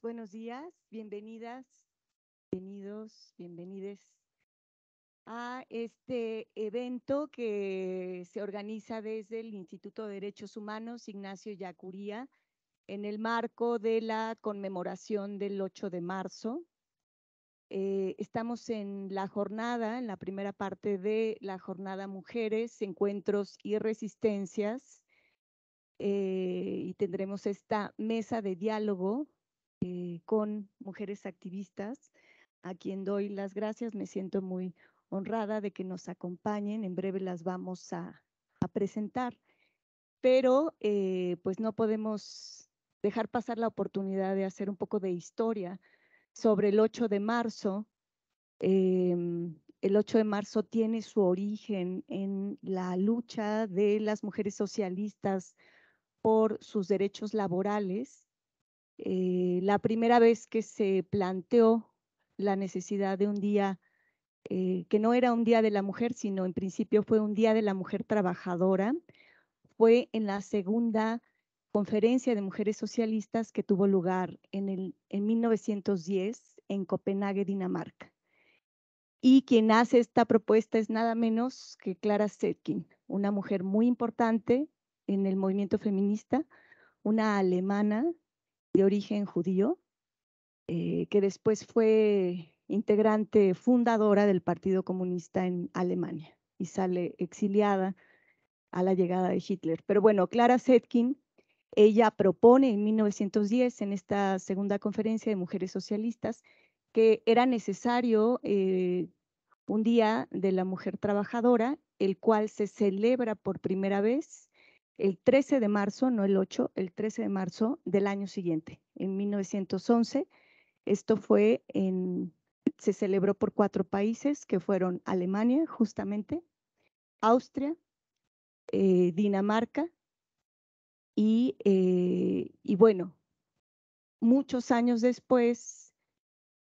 buenos días, bienvenidas, bienvenidos, bienvenides a este evento que se organiza desde el Instituto de Derechos Humanos Ignacio Yacuría en el marco de la conmemoración del 8 de marzo. Eh, estamos en la jornada, en la primera parte de la jornada Mujeres, Encuentros y Resistencias. Eh, y tendremos esta mesa de diálogo eh, con mujeres activistas, a quien doy las gracias. Me siento muy honrada de que nos acompañen. En breve las vamos a, presentar, pero eh, pues no podemos dejar pasar la oportunidad de hacer un poco de historia sobre el 8 de marzo. Em, el 8 de marzo tiene su origen en la lucha de las mujeres socialistas por sus derechos laborales eh, la primera vez que se planteó la necesidad de un día, eh, que no era un día de la mujer, sino en principio fue un día de la mujer trabajadora, fue en la segunda conferencia de mujeres socialistas que tuvo lugar en, el, en 1910 en Copenhague, Dinamarca. Y quien hace esta propuesta es nada menos que Clara setkin una mujer muy importante en el movimiento feminista, una alemana de origen judío, eh, que después fue integrante fundadora del Partido Comunista en Alemania y sale exiliada a la llegada de Hitler. Pero bueno, Clara Zetkin, ella propone en 1910, en esta segunda conferencia de mujeres socialistas, que era necesario eh, un Día de la Mujer Trabajadora, el cual se celebra por primera vez el 13 de marzo, no el 8, el 13 de marzo del año siguiente, en 1911. Esto fue en, se celebró por cuatro países que fueron Alemania, justamente, Austria, eh, Dinamarca eh, y, bueno, muchos años después,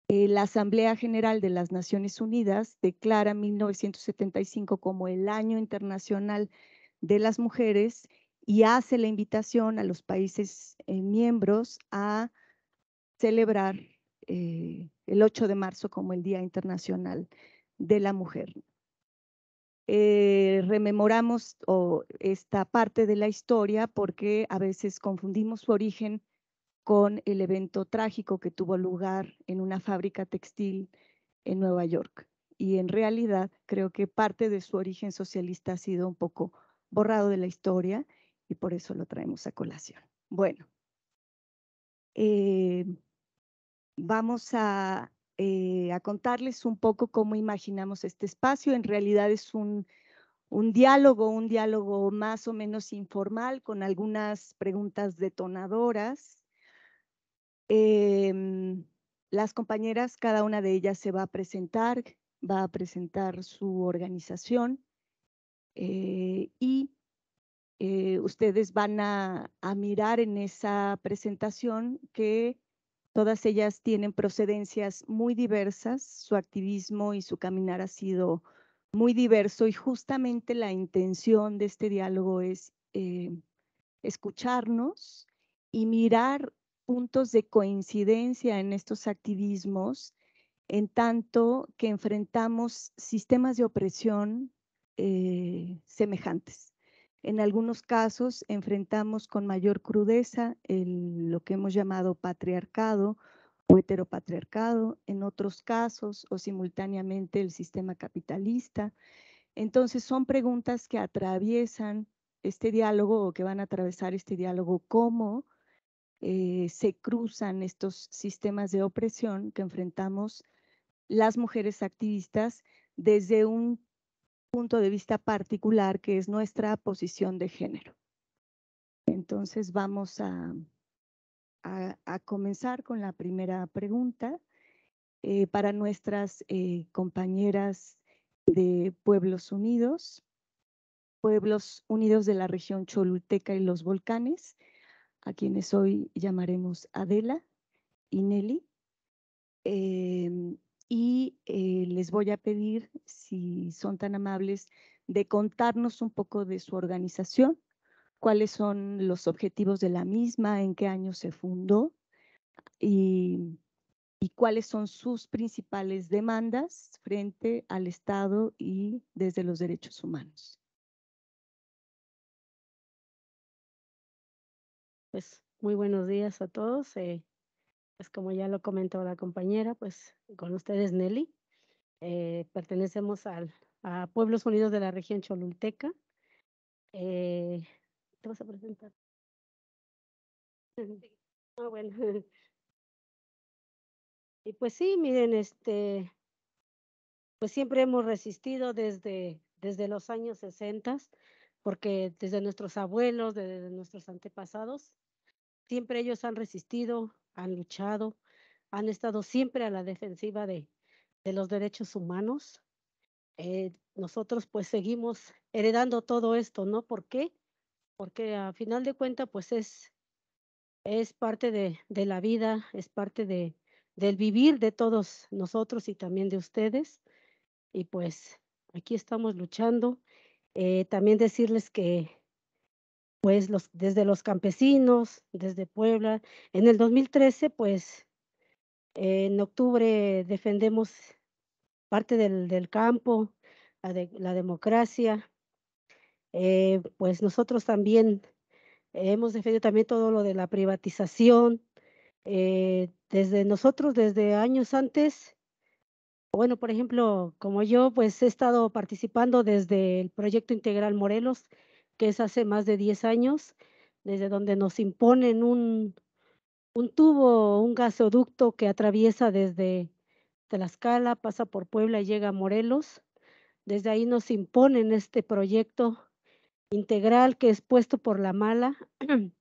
eh, la Asamblea General de las Naciones Unidas declara 1975 como el Año Internacional de las Mujeres y hace la invitación a los países eh, miembros a celebrar eh, el 8 de marzo como el Día Internacional de la Mujer. Eh, rememoramos esta parte de la historia porque a veces confundimos su origen con el evento trágico que tuvo lugar en una fábrica textil en Nueva York. Y en realidad creo que parte de su origen socialista ha sido un poco borrado de la historia y por eso lo traemos a colación. Bueno, eh, vamos eh, a, contarles un poco cómo imaginamos este espacio. En realidad es un, diálogo, un diálogo más o menos informal con algunas preguntas detonadoras. Em, las compañeras, cada una de ellas se va a presentar, va a presentar su organización eh, y eh, ustedes van a, mirar en esa presentación que todas ellas tienen procedencias muy diversas, su activismo y su caminar ha sido muy diverso y justamente la intención de este diálogo es eh, escucharnos y mirar puntos de coincidencia en estos activismos, en tanto que enfrentamos sistemas de opresión eh, semejantes. En algunos casos enfrentamos con mayor crudeza lo que hemos llamado patriarcado o heteropatriarcado, en otros casos o simultáneamente el sistema capitalista. Entonces son preguntas que atraviesan este diálogo o que van a atravesar este diálogo, cómo eh, se cruzan estos sistemas de opresión que enfrentamos las mujeres activistas desde un punto de vista particular que es nuestra posición de género. Entonces vamos a, a, comenzar con la primera pregunta eh, para nuestras eh, compañeras de Pueblos Unidos, Pueblos Unidos de la región choluteca y los Volcanes, a quienes hoy llamaremos Adela y Nelly. Em, y eh, les voy a pedir, si son tan amables, de contarnos un poco de su organización, cuáles son los objetivos de la misma, en qué año se fundó y, cuáles son sus principales demandas frente al Estado y desde los derechos humanos. Pues muy buenos días a todos. Eh, pues como ya lo comentó la compañera, pues con ustedes Nelly, eh, pertenecemos al, a Pueblos Unidos de la región cholulteca. Eh, ¿Te vas a presentar? Ah, bueno. Y pues sí, miren, este, pues siempre hemos resistido desde, desde los años 60, porque desde nuestros abuelos, desde nuestros antepasados, siempre ellos han resistido han luchado, han estado siempre a la defensiva de, los derechos humanos. Eh, nosotros pues seguimos heredando todo esto, ¿no? ¿Por qué? Porque a final de cuentas pues es, es parte de, de la vida, es parte de, del vivir de todos nosotros y también de ustedes. Y pues aquí estamos luchando. Eh, también decirles que pues los, desde los campesinos, desde Puebla. En el 2013, pues en octubre defendemos parte del, campo, la, la democracia. Eh, pues nosotros también hemos defendido también todo lo de la privatización. Eh, desde nosotros, desde años antes, bueno, por ejemplo, como yo, pues he estado participando desde el proyecto integral Morelos, que es hace más de 10 años, desde donde nos imponen un, un tubo, un gasoducto que atraviesa desde Tlaxcala, pasa por Puebla y llega a Morelos. Desde ahí nos imponen este proyecto integral que es puesto por la mala.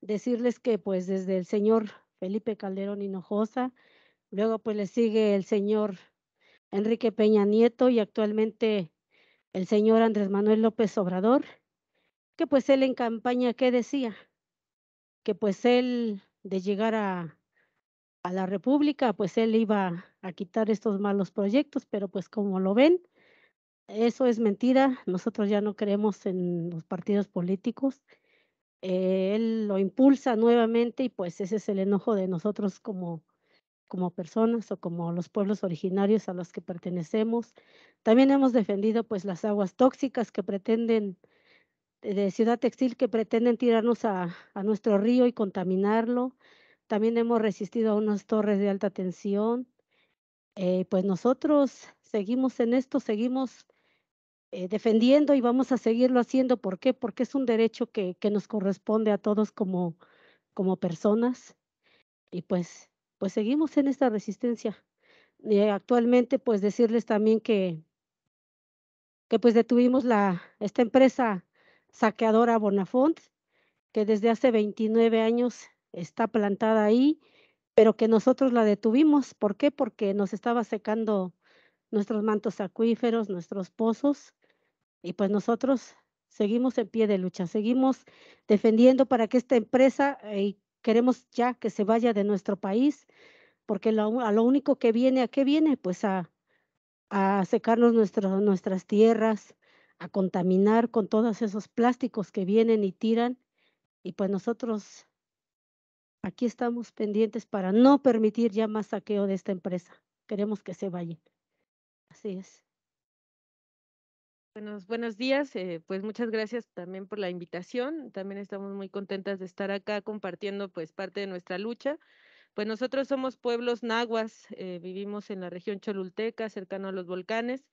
Decirles que pues desde el señor Felipe Calderón Hinojosa, luego pues le sigue el señor Enrique Peña Nieto y actualmente el señor Andrés Manuel López Obrador, que pues él en campaña, ¿qué decía? Que pues él de llegar a, la República, pues él iba a quitar estos malos proyectos, pero pues como lo ven, eso es mentira. Nosotros ya no creemos en los partidos políticos. Eh, él lo impulsa nuevamente y pues ese es el enojo de nosotros como como personas o como los pueblos originarios a los que pertenecemos. También hemos defendido pues las aguas tóxicas que pretenden eh, de Ciudad Textil que pretenden tirarnos a, nuestro río y contaminarlo. También hemos resistido a unas torres de alta tensión. Eh, pues nosotros seguimos en esto, seguimos eh, defendiendo y vamos a seguirlo haciendo. ¿Por qué? Porque es un derecho que, que nos corresponde a todos como, como personas. Y pues pues seguimos en esta resistencia. Y eh, actualmente, pues decirles también que, que pues detuvimos la, esta empresa saqueadora Bonafont, que desde hace 29 años está plantada ahí, pero que nosotros la detuvimos. ¿Por qué? Porque nos estaba secando nuestros mantos acuíferos, nuestros pozos, y pues nosotros seguimos en pie de lucha, seguimos defendiendo para que esta empresa, eh, queremos ya que se vaya de nuestro país, porque a lo único que viene, ¿a qué viene? Pues a, secarnos nuestras tierras, a contaminar con todos esos plásticos que vienen y tiran. Y pues nosotros aquí estamos pendientes para no permitir ya más saqueo de esta empresa. Queremos que se vaya. Así es. Buenos, buenos días, eh, pues muchas gracias también por la invitación. También estamos muy contentas de estar acá compartiendo pues parte de nuestra lucha. Pues nosotros somos pueblos nahuas, eh, vivimos en la región cholulteca, cercano a los volcanes.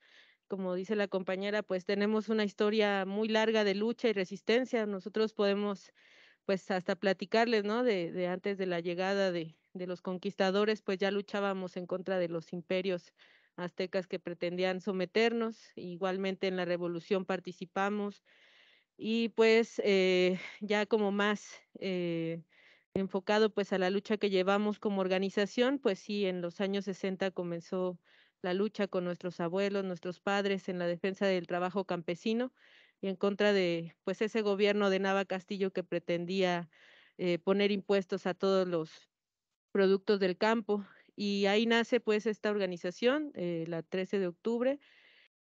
Como dice la compañera, pues tenemos una historia muy larga de lucha y resistencia. Nosotros podemos pues hasta platicarles, ¿no? De, de antes de la llegada de, de los conquistadores, pues ya luchábamos en contra de los imperios aztecas que pretendían someternos, igualmente en la revolución participamos y pues eh, ya como más eh, enfocado pues a la lucha que llevamos como organización, pues sí, en los años 60 comenzó la lucha con nuestros abuelos, nuestros padres en la defensa del trabajo campesino y en contra de pues ese gobierno de Nava Castillo que pretendía eh, poner impuestos a todos los productos del campo y ahí nace pues esta organización, eh, la 13 de octubre,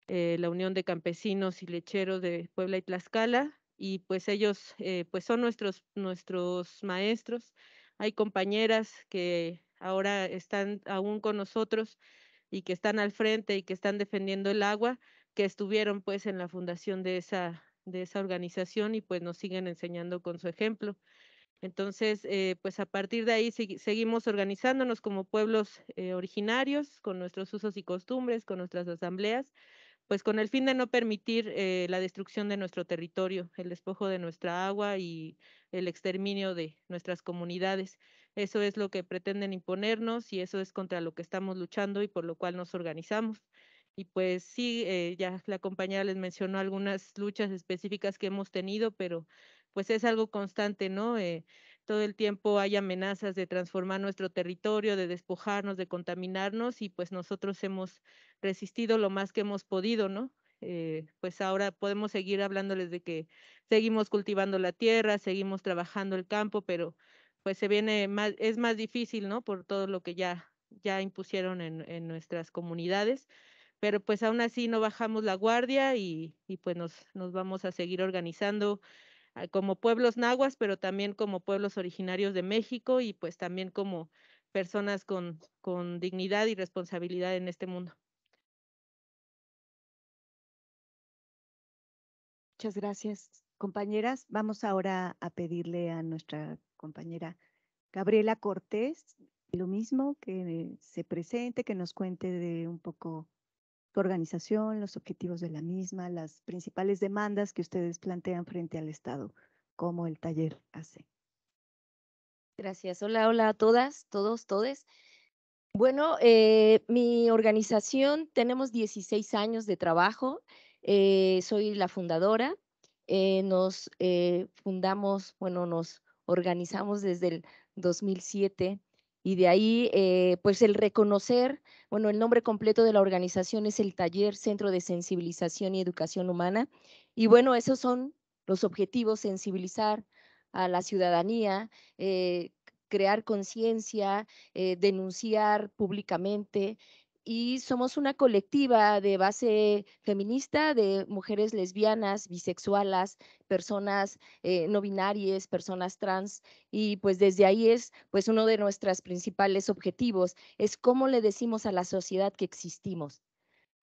eh, la Unión de Campesinos y Lecheros de Puebla y Tlaxcala, y pues ellos eh, pues son nuestros, nuestros maestros. Hay compañeras que ahora están aún con nosotros y que están al frente y que están defendiendo el agua, que estuvieron pues en la fundación de esa, de esa organización y pues nos siguen enseñando con su ejemplo. Entonces, eh, pues a partir de ahí seguimos organizándonos como pueblos eh, originarios, con nuestros usos y costumbres, con nuestras asambleas, pues con el fin de no permitir eh, la destrucción de nuestro territorio, el despojo de nuestra agua y el exterminio de nuestras comunidades. Eso es lo que pretenden imponernos y eso es contra lo que estamos luchando y por lo cual nos organizamos. Y pues sí, ya la compañera les mencionó algunas luchas específicas que hemos tenido, pero pues es algo constante, ¿no? Eh, todo el tiempo hay amenazas de transformar nuestro territorio, de despojarnos, de contaminarnos y pues nosotros hemos resistido lo más que hemos podido, ¿no? Eh, pues ahora podemos seguir hablándoles de que seguimos cultivando la tierra, seguimos trabajando el campo, pero pues se viene más, es más difícil, ¿no? Por todo lo que ya, ya impusieron en, nuestras comunidades, pero pues aún así no bajamos la guardia y, pues nos, nos vamos a seguir organizando, Ah, como pueblos nahuas, pero también como pueblos originarios de México y pues también como personas con, con dignidad y responsabilidad en este mundo. Muchas gracias, compañeras. Vamos ahora a pedirle a nuestra compañera Gabriela Cortés lo mismo, que se presente, que nos cuente de un poco tu organización, los objetivos de la misma, las principales demandas que ustedes plantean frente al Estado, como el taller hace. Gracias. Hola, hola a todas, todos, todes. Bueno, eh, mi organización tenemos 16 años de trabajo. Eh, soy la fundadora. Eh, nos fundamos, bueno, nos organizamos desde el 2007 y de ahí, eh, pues el reconocer, bueno, el nombre completo de la organización es el Taller Centro de Sensibilización y Educación Humana. Y bueno, esos son los objetivos, sensibilizar a la ciudadanía, eh, crear conciencia, eh, denunciar públicamente y somos una colectiva de base feminista de mujeres lesbianas, bisexuales, personas eh, no binarias, personas trans y pues desde ahí es pues uno de nuestros principales objetivos es cómo le decimos a la sociedad que existimos.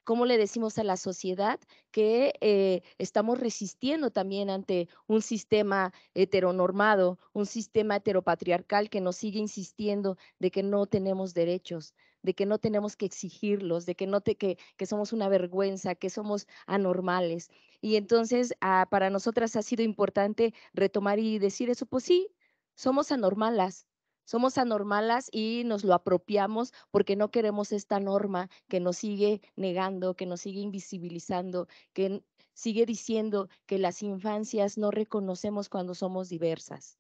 ¿Cómo le decimos a la sociedad que eh, estamos resistiendo también ante un sistema heteronormado, un sistema heteropatriarcal que nos sigue insistiendo de que no tenemos derechos, de que no tenemos que exigirlos, de que no que, somos una vergüenza, que somos anormales. Y entonces ah, para nosotras ha sido importante retomar y decir eso, pues sí, somos anormalas, somos anormalas y nos lo apropiamos porque no queremos esta norma que nos sigue negando, que nos sigue invisibilizando, que sigue diciendo que las infancias no reconocemos cuando somos diversas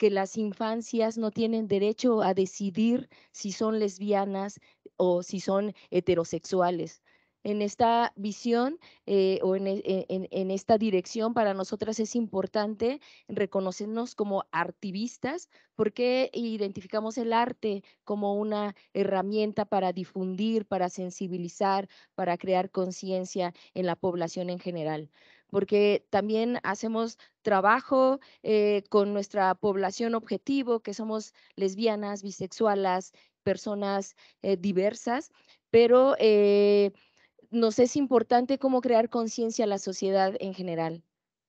que las infancias no tienen derecho a decidir si son lesbianas o si son heterosexuales. En esta visión eh, o e, e, en, en, esta dirección, para nosotras es importante reconocernos como activistas porque identificamos el arte como una herramienta para difundir, para sensibilizar, para crear conciencia en la población en general porque también hacemos trabajo eh, con nuestra población objetivo, que somos lesbianas, bisexuales, personas eh, diversas, pero eh, nos es importante cómo crear conciencia a la sociedad en general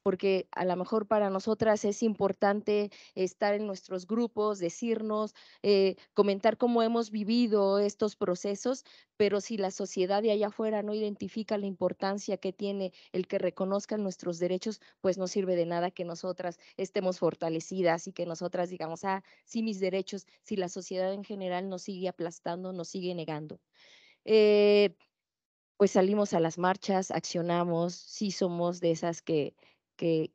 porque a lo mejor para nosotras es importante estar en nuestros grupos, decirnos, eh, comentar cómo hemos vivido estos procesos, pero si la sociedad de allá afuera no identifica la importancia que tiene el que reconozcan nuestros derechos, pues no sirve de nada que nosotras estemos fortalecidas y que nosotras digamos, ah, sí mis derechos, si la sociedad en general nos sigue aplastando, nos sigue negando. Eh, pues salimos a las marchas, accionamos, sí somos de esas que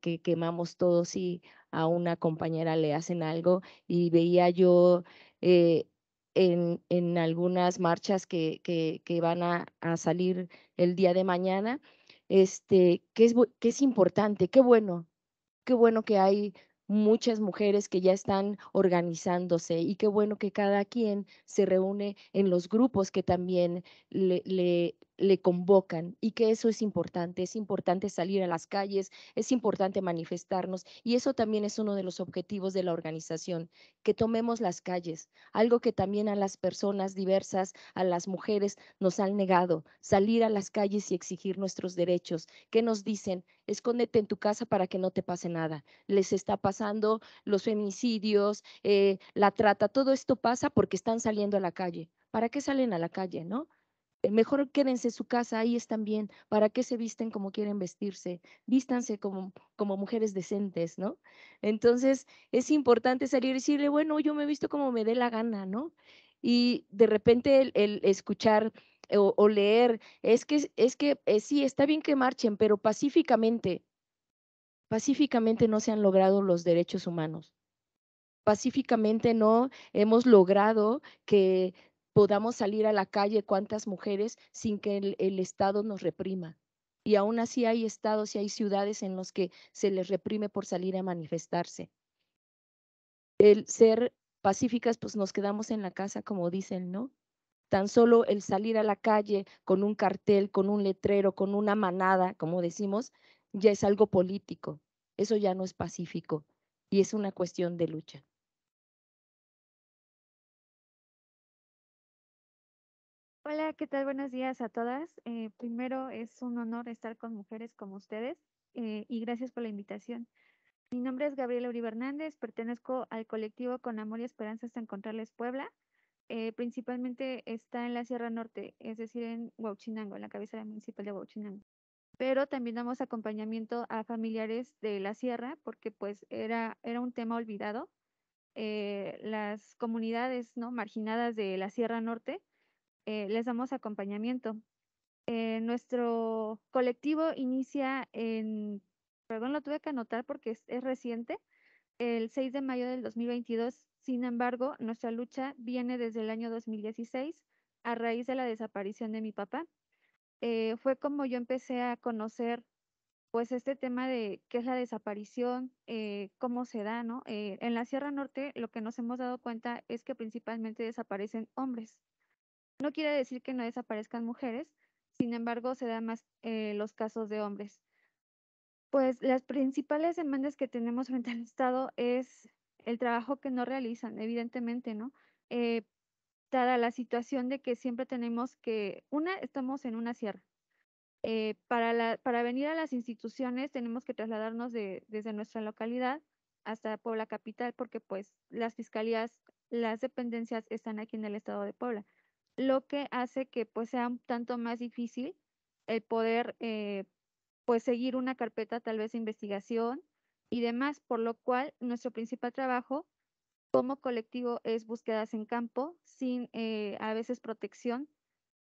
que, quemamos todos y a una compañera le hacen algo y veía yo eh, en, en, algunas marchas que, que, van a, salir el día de mañana, este, que, es, que es importante, qué bueno, qué bueno que hay muchas mujeres que ya están organizándose y qué bueno que cada quien se reúne en los grupos que también le, le convocan y que eso es importante, es importante salir a las calles, es importante manifestarnos y eso también es uno de los objetivos de la organización, que tomemos las calles, algo que también a las personas diversas, a las mujeres nos han negado, salir a las calles y exigir nuestros derechos. que nos dicen? Escóndete en tu casa para que no te pase nada. Les está pasando los feminicidios, eh, la trata, todo esto pasa porque están saliendo a la calle. ¿Para qué salen a la calle, no? Este, mejor quédense en su casa, ahí están bien, ¿para qué se visten como quieren vestirse? Vístanse como, como mujeres decentes, ¿no? Entonces es importante salir y decirle, bueno, yo me he visto como me dé la gana, ¿no? Y de repente el, escuchar o, leer, es que, es que eh, sí, está bien que marchen, pero pacíficamente, pacíficamente no se han logrado los derechos humanos pacíficamente no hemos logrado que podamos salir a la calle cuántas mujeres sin que el, Estado nos reprima. Y aún así hay estados y hay ciudades en los que se les reprime por salir a manifestarse. El ser pacíficas, pues nos quedamos en la casa, como dicen, ¿no? Tan solo el salir a la calle con un cartel, con un letrero, con una manada, como decimos, ya es algo político. Eso ya no es pacífico y es una cuestión de lucha. Hola, ¿qué tal? Buenos días a todas. Eh, primero, es un honor estar con mujeres como ustedes eh, y gracias por la invitación. Mi nombre es Gabriela Uribe Hernández, pertenezco al colectivo Con Amor y Esperanza hasta encontrarles Puebla. Eh, principalmente está en la Sierra Norte, es decir, en Huachinango, en la cabecera municipal de Huachinango. Pero también damos acompañamiento a familiares de la Sierra, porque pues era, era un tema olvidado. las comunidades ¿no? marginadas de la Sierra Norte eh, les damos acompañamiento. Eh, nuestro colectivo inicia en, perdón, lo tuve que anotar porque es, reciente, el 6 de mayo del 2022. Sin embargo, nuestra lucha viene desde el año 2016 a raíz de la desaparición de mi papá. Eh, fue como yo empecé a conocer pues este tema de qué es la desaparición, cómo se da, ¿no? en la Sierra Norte lo que nos hemos dado cuenta es que principalmente desaparecen hombres. No quiere decir que no desaparezcan mujeres, sin embargo, se dan más eh, los casos de hombres. Pues las principales demandas que tenemos frente al Estado es el trabajo que no realizan, evidentemente, ¿no? Eh, dada la situación de que siempre tenemos que, una, estamos en una sierra. Eh, para, para venir a las instituciones tenemos que trasladarnos de, desde nuestra localidad hasta Puebla Capital, porque pues las fiscalías, las dependencias están aquí en el estado de Puebla lo que hace que pues sea un tanto más difícil el poder eh, pues seguir una carpeta tal vez de investigación y demás, por lo cual nuestro principal trabajo como colectivo es búsquedas en campo sin eh, a veces protección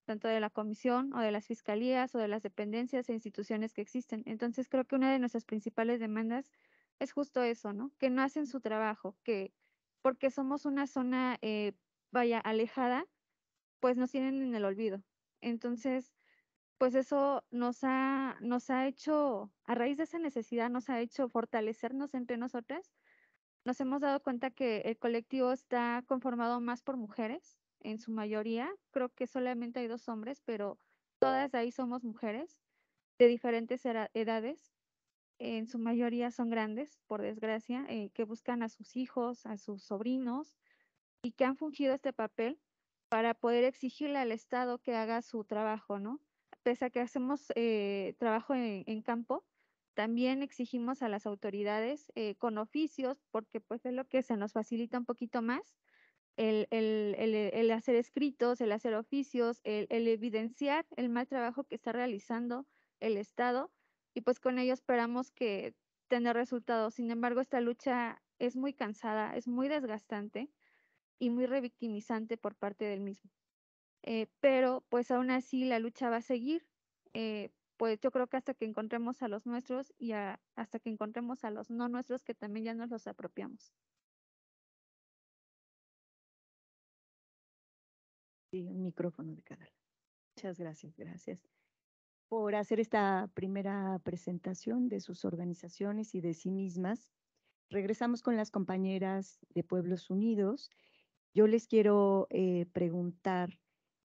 tanto de la comisión o de las fiscalías o de las dependencias e instituciones que existen. Entonces creo que una de nuestras principales demandas es justo eso, ¿no? Que no hacen su trabajo, que porque somos una zona, eh, vaya, alejada pues nos tienen en el olvido. Entonces, pues eso nos ha, nos ha hecho, a raíz de esa necesidad, nos ha hecho fortalecernos entre nosotras. Nos hemos dado cuenta que el colectivo está conformado más por mujeres, en su mayoría. Creo que solamente hay dos hombres, pero todas ahí somos mujeres de diferentes edades. En su mayoría son grandes, por desgracia, eh, que buscan a sus hijos, a sus sobrinos y que han fungido este papel para poder exigirle al Estado que haga su trabajo, ¿no? Pese a que hacemos eh, trabajo en, campo, también exigimos a las autoridades eh, con oficios, porque pues es lo que se nos facilita un poquito más, el, el, el, el hacer escritos, el hacer oficios, el evidenciar el mal trabajo que está realizando el Estado, y pues con ello esperamos que tener resultados. Sin embargo, esta lucha es muy cansada, es muy desgastante y muy revictimizante por parte del mismo. Eh, pero pues aún así la lucha va a seguir. Eh, pues yo creo que hasta que encontremos a los nuestros y hasta que encontremos a los no nuestros que también ya nos los apropiamos. Sí, un micrófono de cada. Muchas gracias, gracias por hacer esta primera presentación de sus organizaciones y de sí mismas. Regresamos con las compañeras de Pueblos Unidos yo les quiero eh, preguntar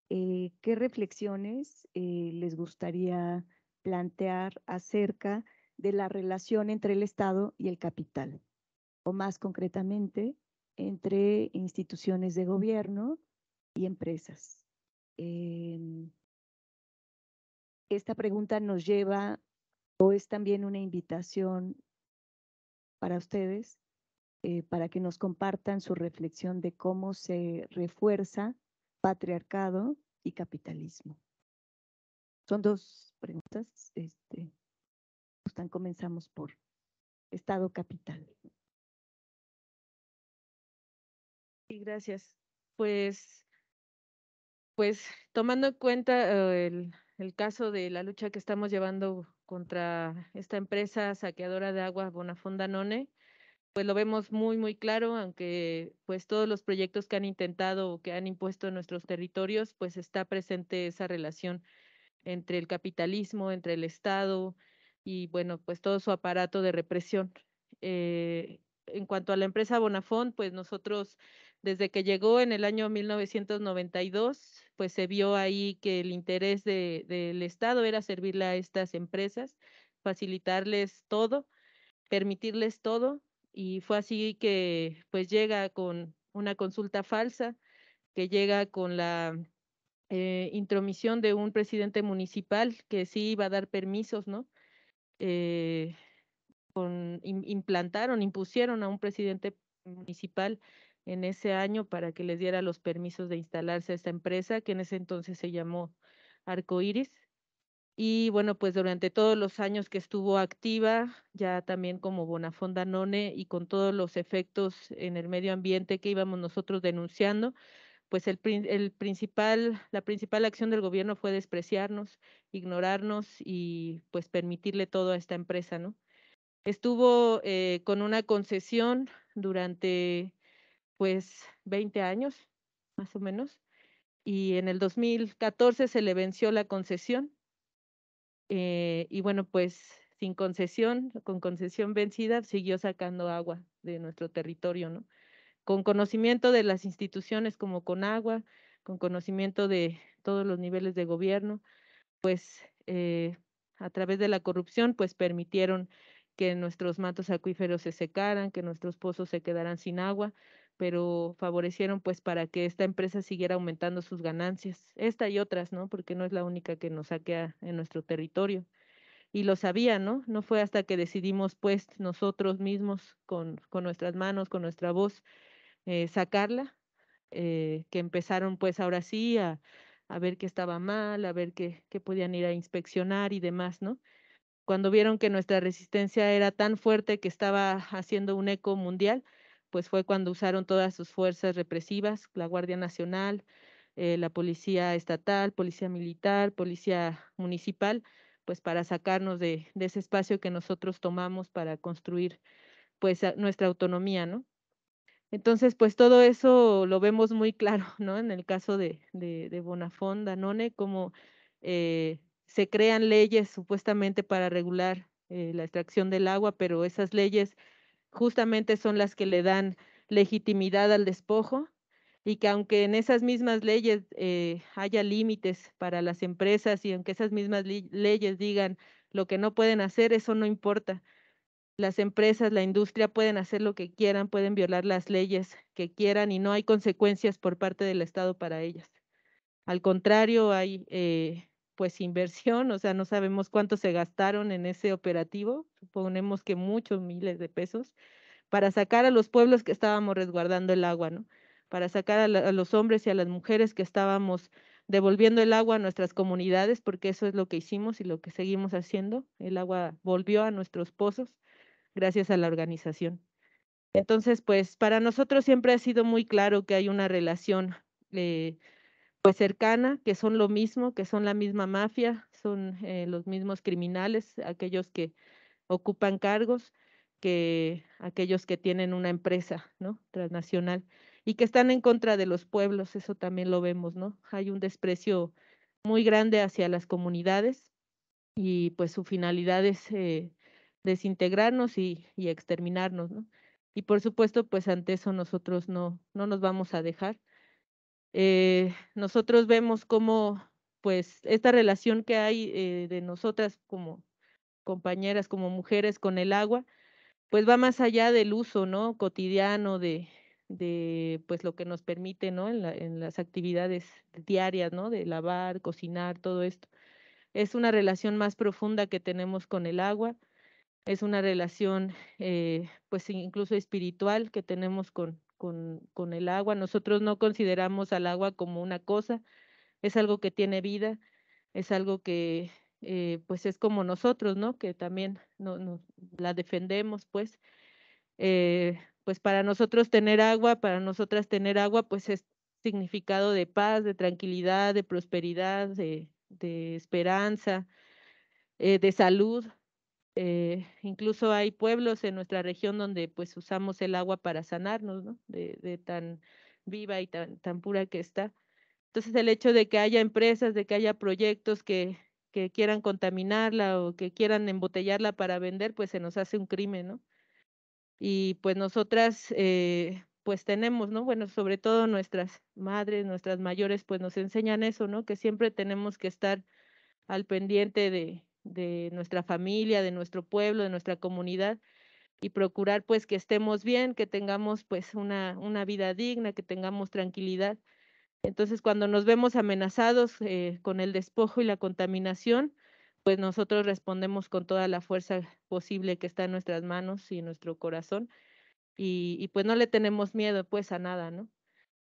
eh, qué reflexiones eh, les gustaría plantear acerca de la relación entre el Estado y el capital, o más concretamente, entre instituciones de gobierno y empresas. Em, esta pregunta nos lleva o es también una invitación para ustedes eh, para que nos compartan su reflexión de cómo se refuerza patriarcado y capitalismo. Son dos preguntas. Este, pues, comenzamos por Estado capital. Sí, gracias. Pues, pues tomando en cuenta eh, el, el caso de la lucha que estamos llevando contra esta empresa saqueadora de agua Bonafonda None, pues lo vemos muy, muy claro, aunque pues todos los proyectos que han intentado o que han impuesto en nuestros territorios, pues está presente esa relación entre el capitalismo, entre el Estado y bueno, pues todo su aparato de represión. Eh, en cuanto a la empresa Bonafont, pues nosotros desde que llegó en el año 1992, pues se vio ahí que el interés del Estado era servirle a estas empresas, facilitarles todo, permitirles todo y fue así que pues llega con una consulta falsa, que llega con la eh, intromisión de un presidente municipal que sí iba a dar permisos, ¿no? Eh, implantaron, impusieron a un presidente municipal en ese año para que les diera los permisos de instalarse a esta empresa, que en ese entonces se llamó Arcoiris. Y bueno, pues durante todos los años que estuvo activa, ya también como Bonafonda None y con todos los efectos en el medio ambiente que íbamos nosotros denunciando, pues el, el principal, la principal acción del gobierno fue despreciarnos, ignorarnos y pues permitirle todo a esta empresa, ¿no? Estuvo eh, con una concesión durante pues 20 años, más o menos, y en el 2014 se le venció la concesión eh, y bueno, pues sin concesión, con concesión vencida, siguió sacando agua de nuestro territorio, ¿no? Con conocimiento de las instituciones como con agua con conocimiento de todos los niveles de gobierno, pues eh, a través de la corrupción, pues permitieron que nuestros matos acuíferos se secaran, que nuestros pozos se quedaran sin agua, pero favorecieron pues para que esta empresa siguiera aumentando sus ganancias, esta y otras, ¿no? Porque no es la única que nos saquea en nuestro territorio. Y lo sabía, ¿no? No fue hasta que decidimos pues nosotros mismos con, con nuestras manos, con nuestra voz, eh, sacarla, eh, que empezaron pues ahora sí a, ver qué estaba mal, a ver qué, qué podían ir a inspeccionar y demás, ¿no? Cuando vieron que nuestra resistencia era tan fuerte que estaba haciendo un eco mundial, pues fue cuando usaron todas sus fuerzas represivas, la Guardia Nacional, eh, la Policía Estatal, Policía Militar, Policía Municipal, pues para sacarnos de, ese espacio que nosotros tomamos para construir pues nuestra autonomía, ¿no? Entonces, pues todo eso lo vemos muy claro, ¿no? En el caso de, de, de Bonafón, Danone, como eh, se crean leyes supuestamente para regular eh, la extracción del agua, pero esas leyes justamente son las que le dan legitimidad al despojo y que aunque en esas mismas leyes eh, haya límites para las empresas y aunque esas mismas leyes digan lo que no pueden hacer, eso no importa. Las empresas, la industria pueden hacer lo que quieran, pueden violar las leyes que quieran y no hay consecuencias por parte del Estado para ellas. Al contrario, hay eh, pues inversión, o sea, no sabemos cuánto se gastaron en ese operativo, suponemos que muchos miles de pesos, para sacar a los pueblos que estábamos resguardando el agua, ¿no? Para sacar a, los hombres y a las mujeres que estábamos devolviendo el agua a nuestras comunidades, porque eso es lo que hicimos y lo que seguimos haciendo. El agua volvió a nuestros pozos gracias a la organización. Entonces, pues para nosotros siempre ha sido muy claro que hay una relación eh, pues, cercana, que son lo mismo, que son la misma mafia, son eh, los mismos criminales, aquellos que ocupan cargos, que aquellos que tienen una empresa, ¿no? Transnacional y que están en contra de los pueblos, eso también lo vemos, ¿no? Hay un desprecio muy grande hacia las comunidades y pues su finalidad es eh, desintegrarnos y, exterminarnos, Y por supuesto, pues ante eso nosotros no, no nos vamos a dejar. Eh, nosotros vemos cómo pues esta relación que hay eh, de nosotras como compañeras, como mujeres con el agua, pues va más allá del uso, ¿no? Cotidiano de, de pues lo que nos permite, ¿no? En, las actividades diarias, ¿no? De lavar, cocinar, todo esto. Es una relación más profunda que tenemos con el agua, es una relación, eh, pues incluso espiritual que tenemos con, con, el agua. Nosotros no consideramos al agua como una cosa, es algo que tiene vida, es algo que eh, pues es como nosotros, ¿no? Que también no, la defendemos, pues. Eh, pues para nosotros tener agua, para nosotras tener agua, pues es significado de paz, de tranquilidad, de prosperidad, de, esperanza, eh, de salud. Eh, incluso hay pueblos en nuestra región donde pues usamos el agua para sanarnos, ¿no? De, tan viva y tan, pura que está. Entonces el hecho de que haya empresas, de que haya proyectos que, quieran contaminarla o que quieran embotellarla para vender, pues se nos hace un crimen, ¿no? Y pues nosotras, eh, pues tenemos, ¿no? Bueno, sobre todo nuestras madres, nuestras mayores, pues nos enseñan eso, ¿no? Que siempre tenemos que estar al pendiente de, de nuestra familia, de nuestro pueblo, de nuestra comunidad y procurar pues que estemos bien, que tengamos pues una, una vida digna, que tengamos tranquilidad. Entonces cuando nos vemos amenazados eh, con el despojo y la contaminación, pues nosotros respondemos con toda la fuerza posible que está en nuestras manos y en nuestro corazón y, pues no le tenemos miedo pues a nada, ¿no?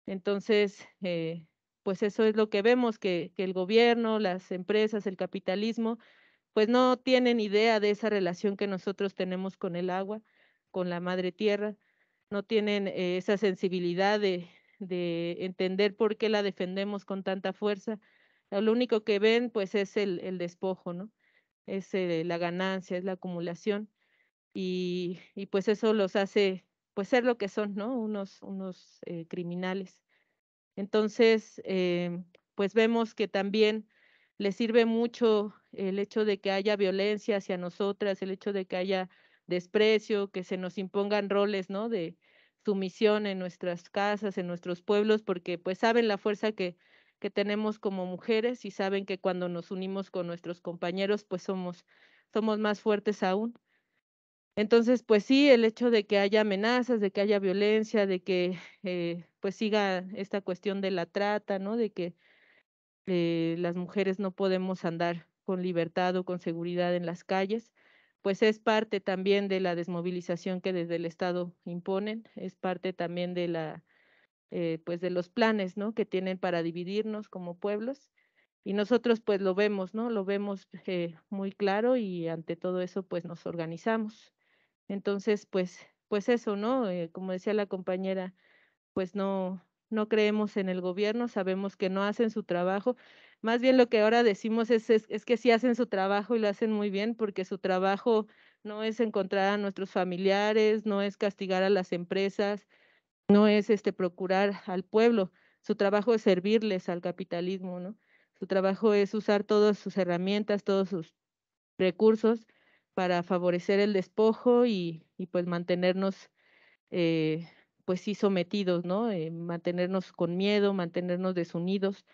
Entonces, eh, pues eso es lo que vemos, que el gobierno, las empresas, el capitalismo, pues no tienen idea de esa relación que nosotros tenemos con el agua, con la madre tierra, no tienen eh, esa sensibilidad de, entender por qué la defendemos con tanta fuerza. Ah, lo único que ven pues es el, despojo, ¿no? Es eh, la ganancia, es la acumulación y, pues eso los hace pues ser lo que son, ¿no? Unos, unos eh, criminales. Entonces, em, pues vemos que también les sirve mucho el hecho de que haya violencia hacia nosotras, el hecho de que haya desprecio, que se nos impongan roles, ¿no? De sumisión en nuestras casas, en nuestros pueblos, porque pues saben la fuerza que, que tenemos como mujeres y saben que cuando nos unimos con nuestros compañeros, pues somos, somos más fuertes aún. Entonces, pues sí, el hecho de que haya amenazas, de que haya violencia, de que eh, pues siga esta cuestión de la trata, ¿no? De que eh, las mujeres no podemos andar con libertad o con seguridad en las calles, pues es parte también de la desmovilización que desde el Estado imponen, es parte también de la eh, pues de los planes ¿no? que tienen para dividirnos como pueblos. Y nosotros pues lo vemos, ¿no? Lo vemos eh, muy claro y ante todo eso pues nos organizamos. Entonces pues, pues eso, ¿no? como decía la compañera, pues no, no creemos en el gobierno, sabemos que no hacen su trabajo. Más bien lo que ahora decimos es, es, que sí hacen su trabajo y lo hacen muy bien porque su trabajo no es encontrar a nuestros familiares, no es castigar a las empresas, no es este, procurar al pueblo. Su trabajo es servirles al capitalismo, ¿no? Su trabajo es usar todas sus herramientas, todos sus recursos para favorecer el despojo y, y pues mantenernos eh, pues sí sometidos, ¿no? Eh, mantenernos con miedo, mantenernos desunidos.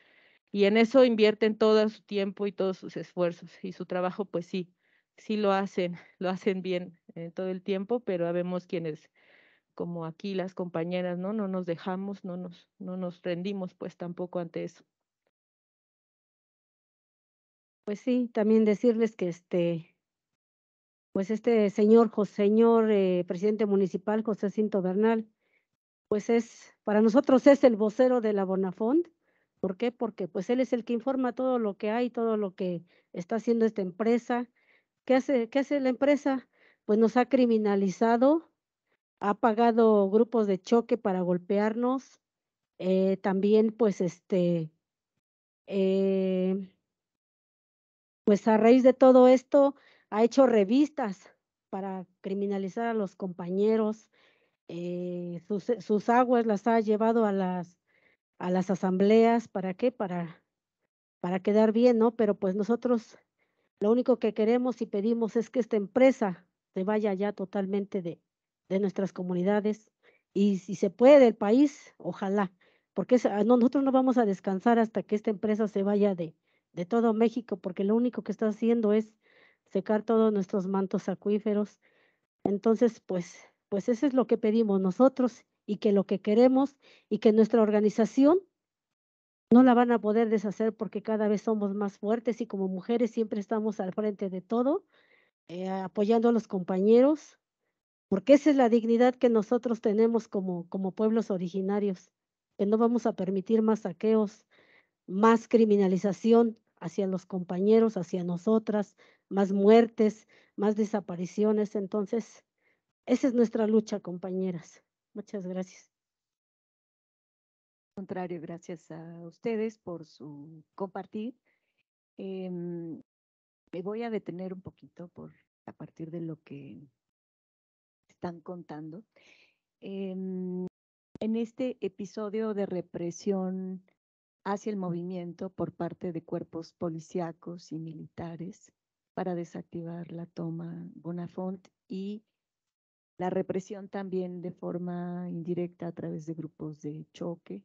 Y en eso invierten todo su tiempo y todos sus esfuerzos. Y su trabajo, pues sí, sí lo hacen, lo hacen bien eh, todo el tiempo, pero vemos quienes, como aquí las compañeras, ¿no? No nos dejamos, no nos, no nos rendimos pues tampoco ante eso. Pues sí, también decirles que este, pues este señor, José, señor eh, presidente municipal José Cinto Bernal, pues es, para nosotros es el vocero de la Bonafont. ¿Por qué? Porque pues él es el que informa todo lo que hay, todo lo que está haciendo esta empresa. ¿Qué hace, qué hace la empresa? Pues nos ha criminalizado, ha pagado grupos de choque para golpearnos. Eh, también pues este, eh, pues a raíz de todo esto ha hecho revistas para criminalizar a los compañeros, eh, eh, sus, aguas las ha llevado a las, a las asambleas, ¿para qué? Para, para quedar bien, ¿no? Pero pues nosotros lo único que queremos y pedimos es que esta empresa se vaya ya totalmente de, de nuestras comunidades y si se puede del país, ojalá, porque ah, nosotros no vamos a descansar hasta que esta empresa se vaya de, de todo México, porque lo único que está haciendo es secar todos nuestros mantos acuíferos. Entonces, pues pues eso es lo que pedimos nosotros y que lo que queremos y que nuestra organización no la van a poder deshacer porque cada vez somos más fuertes y como mujeres siempre estamos al frente de todo, eh, apoyando a los compañeros, porque esa es la dignidad que nosotros tenemos como, como pueblos originarios, que no vamos a permitir más saqueos, más criminalización hacia los compañeros, hacia nosotras, más muertes, más desapariciones. Entonces, esa es nuestra lucha, compañeras. Muchas gracias. Al contrario, gracias a ustedes por su compartir. Em, me voy a detener un poquito por, a partir de lo que están contando. Em, en este episodio de represión hacia el movimiento por parte de cuerpos policíacos y militares para desactivar la toma Bonafont y la represión también de forma indirecta a través de grupos de choque.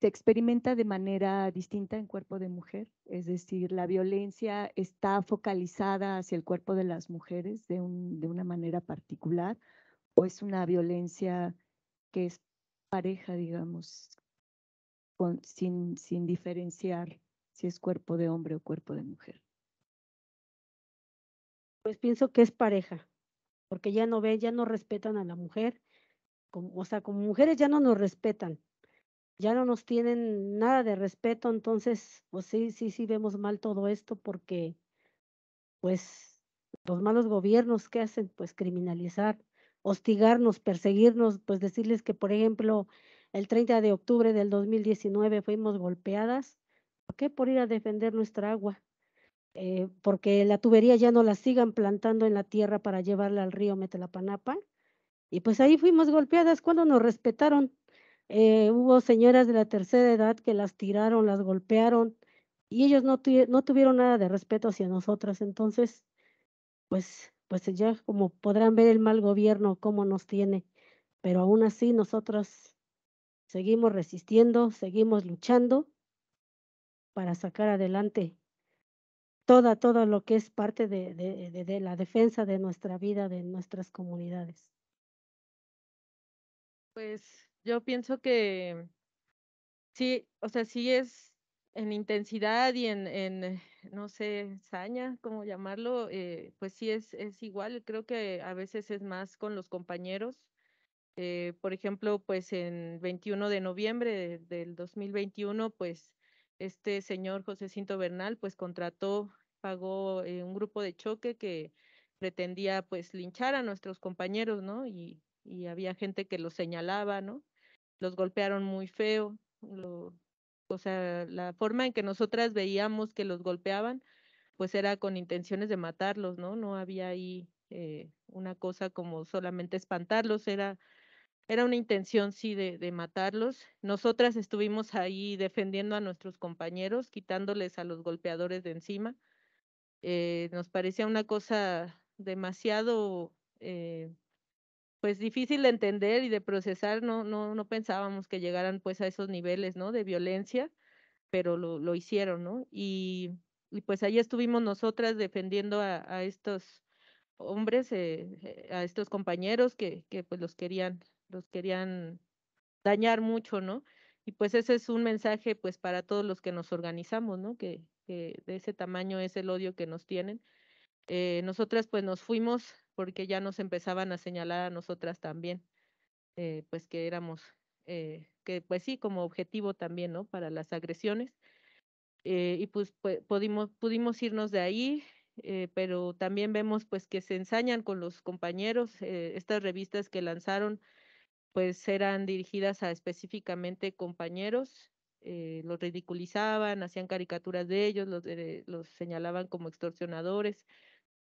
Se experimenta de manera distinta en cuerpo de mujer, es decir, la violencia está focalizada hacia el cuerpo de las mujeres de, una manera particular o es una violencia que es pareja, digamos, sin diferenciar si es cuerpo de hombre o cuerpo de mujer. Pues pienso que es pareja porque ya no ven, ya no respetan a la mujer, o sea, como mujeres ya no nos respetan, ya no nos tienen nada de respeto, entonces, pues sí, sí, sí vemos mal todo esto porque, pues, los malos gobiernos ¿qué hacen, pues criminalizar, hostigarnos, perseguirnos, pues decirles que, por ejemplo, el 30 de octubre del 2019 fuimos golpeadas, ¿por qué? Por ir a defender nuestra agua. Eh, porque la tubería ya no la sigan plantando en la tierra para llevarla al río Metelapanapa. Y pues ahí fuimos golpeadas cuando nos respetaron. Eh, hubo señoras de la tercera edad que las tiraron, las golpearon y ellos no, no tuvieron nada de respeto hacia nosotras. Entonces, pues, pues ya como podrán ver el mal gobierno, cómo nos tiene. Pero aún así nosotros seguimos resistiendo, seguimos luchando para sacar adelante toda, todo lo que es parte de, la defensa de nuestra vida, de nuestras comunidades. Pues yo pienso que sí, o sea, sí es en intensidad y en, en no sé, saña, cómo llamarlo, eh, pues sí es, es igual. Creo que a veces es más con los compañeros. Eh, por ejemplo, pues en 21 de noviembre del 2021, pues este señor José Cinto Bernal pues contrató, pagó eh, un grupo de choque que pretendía pues linchar a nuestros compañeros, ¿no? Y, había gente que los señalaba, ¿no? Los golpearon muy feo, lo, o sea, la forma en que nosotras veíamos que los golpeaban pues era con intenciones de matarlos, ¿no? No había ahí eh, una cosa como solamente espantarlos, era era una intención, sí, de, matarlos. Nosotras estuvimos ahí defendiendo a nuestros compañeros, quitándoles a los golpeadores de encima. Eh, nos parecía una cosa demasiado, eh, pues, difícil de entender y de procesar. No, no, no pensábamos que llegaran, pues, a esos niveles, ¿no? De violencia, pero lo, hicieron, ¿no? Y, pues ahí estuvimos nosotras defendiendo a, estos hombres, eh, a estos compañeros que, que pues los querían los querían dañar mucho, ¿no? Y pues ese es un mensaje pues para todos los que nos organizamos, ¿no? Que, de ese tamaño es el odio que nos tienen. Eh, nosotras pues nos fuimos porque ya nos empezaban a señalar a nosotras también, eh, pues que éramos, eh, que pues sí, como objetivo también, ¿no? Para las agresiones. y pues, pudimos, pudimos irnos de ahí, pero también vemos pues que se ensañan con los compañeros, estas revistas que lanzaron pues eran dirigidas a específicamente compañeros, eh, los ridiculizaban, hacían caricaturas de ellos, los, los señalaban como extorsionadores.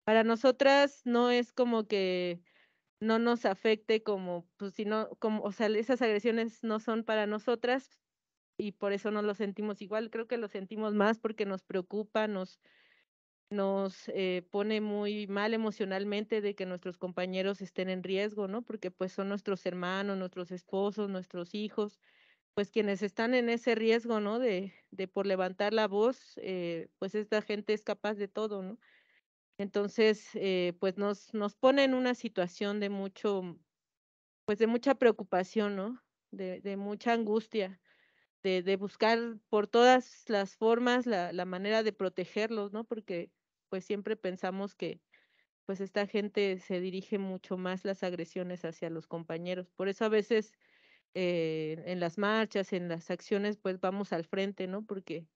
Para nosotras no es como que no nos afecte como, pues no, como, o sea, esas agresiones no son para nosotras y por eso no lo sentimos igual, creo que lo sentimos más porque nos preocupa, nos, nos eh, pone muy mal emocionalmente de que nuestros compañeros estén en riesgo, ¿no? Porque pues son nuestros hermanos, nuestros esposos, nuestros hijos, pues quienes están en ese riesgo, ¿no? De, de por levantar la voz, eh, pues esta gente es capaz de todo, ¿no? Entonces, eh, pues nos, nos pone en una situación de mucho, pues de mucha preocupación, ¿no? De, de mucha angustia. De, de, buscar por todas las formas la, la, manera de protegerlos, ¿no? Porque pues siempre pensamos que pues esta gente se dirige mucho más las agresiones hacia los compañeros. Por eso a veces eh, en las marchas, en las acciones, pues vamos al frente, ¿no? Porque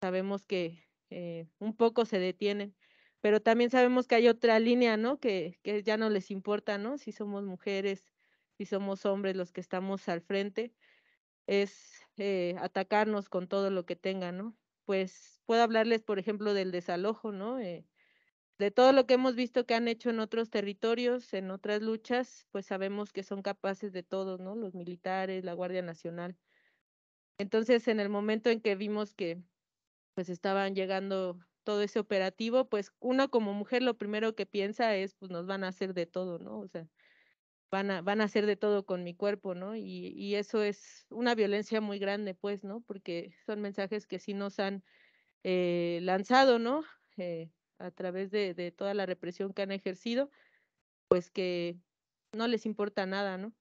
sabemos que eh, un poco se detienen, pero también sabemos que hay otra línea, ¿no? Que, que ya no les importa, ¿no? Si somos mujeres, si somos hombres los que estamos al frente, es eh, atacarnos con todo lo que tengan, ¿no? pues puedo hablarles, por ejemplo, del desalojo, ¿no? Eh, de todo lo que hemos visto que han hecho en otros territorios, en otras luchas, pues sabemos que son capaces de todo, ¿no? Los militares, la Guardia Nacional. Entonces, en el momento en que vimos que pues estaban llegando todo ese operativo, pues uno como mujer lo primero que piensa es, pues nos van a hacer de todo, ¿no? O sea, van a, van a hacer de todo con mi cuerpo, ¿no? Y, y eso es una violencia muy grande, pues, ¿no? Porque son mensajes que sí nos han eh, lanzado, ¿no? Eh, a través de, toda la represión que han ejercido, pues que no les importa nada, ¿no?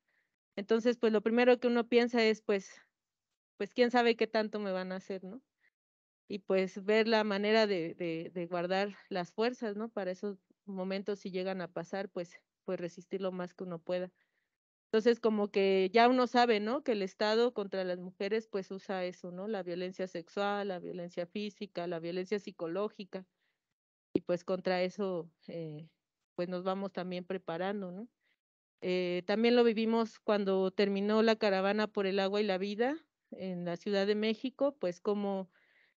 Entonces, pues lo primero que uno piensa es, pues, pues quién sabe qué tanto me van a hacer, ¿no? Y pues ver la manera de guardar las fuerzas, ¿no? Para esos momentos si llegan a pasar, pues pues resistir lo más que uno pueda. Entonces, como que ya uno sabe, ¿no? Que el Estado contra las mujeres, pues usa eso, ¿no? La violencia sexual, la violencia física, la violencia psicológica. Y pues contra eso, eh, pues nos vamos también preparando, ¿no? Eh, también lo vivimos cuando terminó la caravana por el agua y la vida en la Ciudad de México, pues como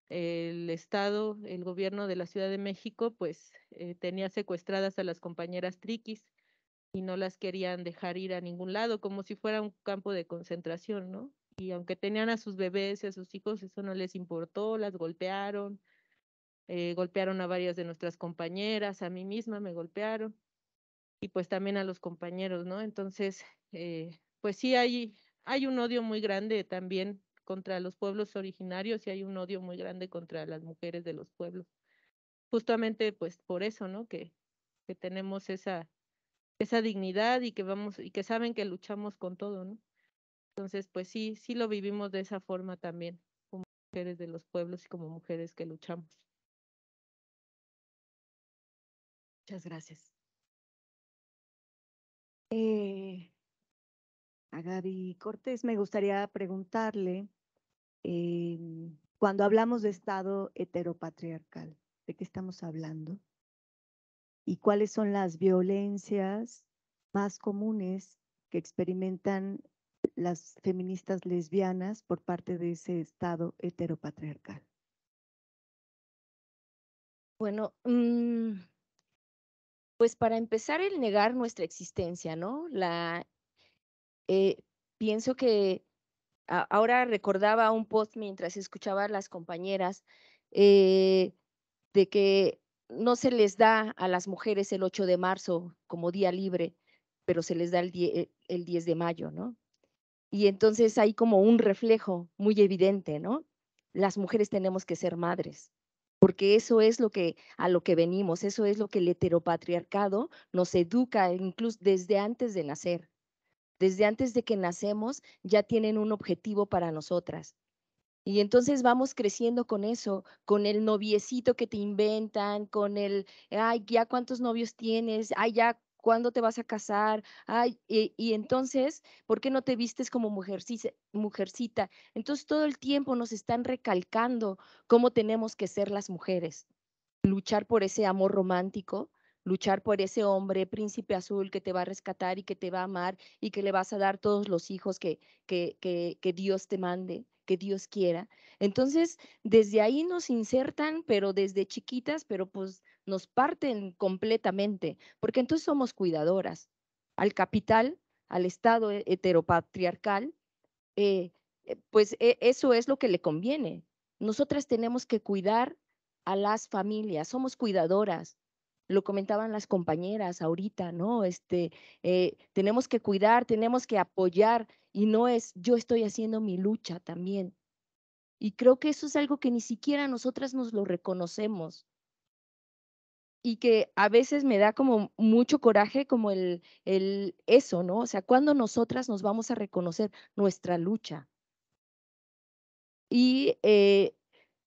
el Estado, el gobierno de la Ciudad de México, pues eh, tenía secuestradas a las compañeras triquis y no las querían dejar ir a ningún lado, como si fuera un campo de concentración, ¿no? Y aunque tenían a sus bebés y a sus hijos, eso no les importó, las golpearon, eh, golpearon a varias de nuestras compañeras, a mí misma me golpearon, y pues también a los compañeros, ¿no? Entonces, eh, pues sí hay, hay un odio muy grande también contra los pueblos originarios y hay un odio muy grande contra las mujeres de los pueblos. Justamente pues por eso, ¿no? Que, que tenemos esa esa dignidad y que vamos y que saben que luchamos con todo, ¿no? Entonces, pues sí, sí lo vivimos de esa forma también, como mujeres de los pueblos y como mujeres que luchamos. Muchas gracias. Eh, a Gaby Cortés me gustaría preguntarle, eh, cuando hablamos de Estado heteropatriarcal, ¿de qué estamos hablando? y cuáles son las violencias más comunes que experimentan las feministas lesbianas por parte de ese Estado heteropatriarcal. Bueno, mm, pues para empezar el negar nuestra existencia, ¿no? La eh, pienso que ahora recordaba un post mientras escuchaba a las compañeras eh, de que no se les da a las mujeres el 8 de marzo como día libre, pero se les da el 10, de mayo, ¿no? Y entonces hay como un reflejo muy evidente, ¿no? Las mujeres tenemos que ser madres, porque eso es lo que a lo que venimos, eso es lo que el heteropatriarcado nos educa e incluso desde antes de nacer. Desde antes de que nacemos ya tienen un objetivo para nosotras y entonces vamos creciendo con eso, con el noviecito que te inventan, con el, ay, ya cuántos novios tienes, ay, ya cuándo te vas a casar, ay, y, entonces, ¿por qué no te vistes como mujercita, Entonces todo el tiempo nos están recalcando cómo tenemos que ser las mujeres, luchar por ese amor romántico, luchar por ese hombre, príncipe azul, que te va a rescatar y que te va a amar y que le vas a dar todos los hijos que, que, que, que Dios te mande que Dios quiera. Entonces, desde ahí nos insertan, pero desde chiquitas, pero pues nos parten completamente, porque entonces somos cuidadoras. Al capital, al Estado heteropatriarcal, eh, eh, pues e, eso es lo que le conviene. Nosotras tenemos que cuidar a las familias, somos cuidadoras, lo comentaban las compañeras ahorita, ¿no? Este, eh, tenemos que cuidar, tenemos que apoyar y no es yo estoy haciendo mi lucha también. Y creo que eso es algo que ni siquiera nosotras nos lo reconocemos y que a veces me da como mucho coraje como el, el eso, ¿no? O sea, cuando nosotras nos vamos a reconocer nuestra lucha. Y eh,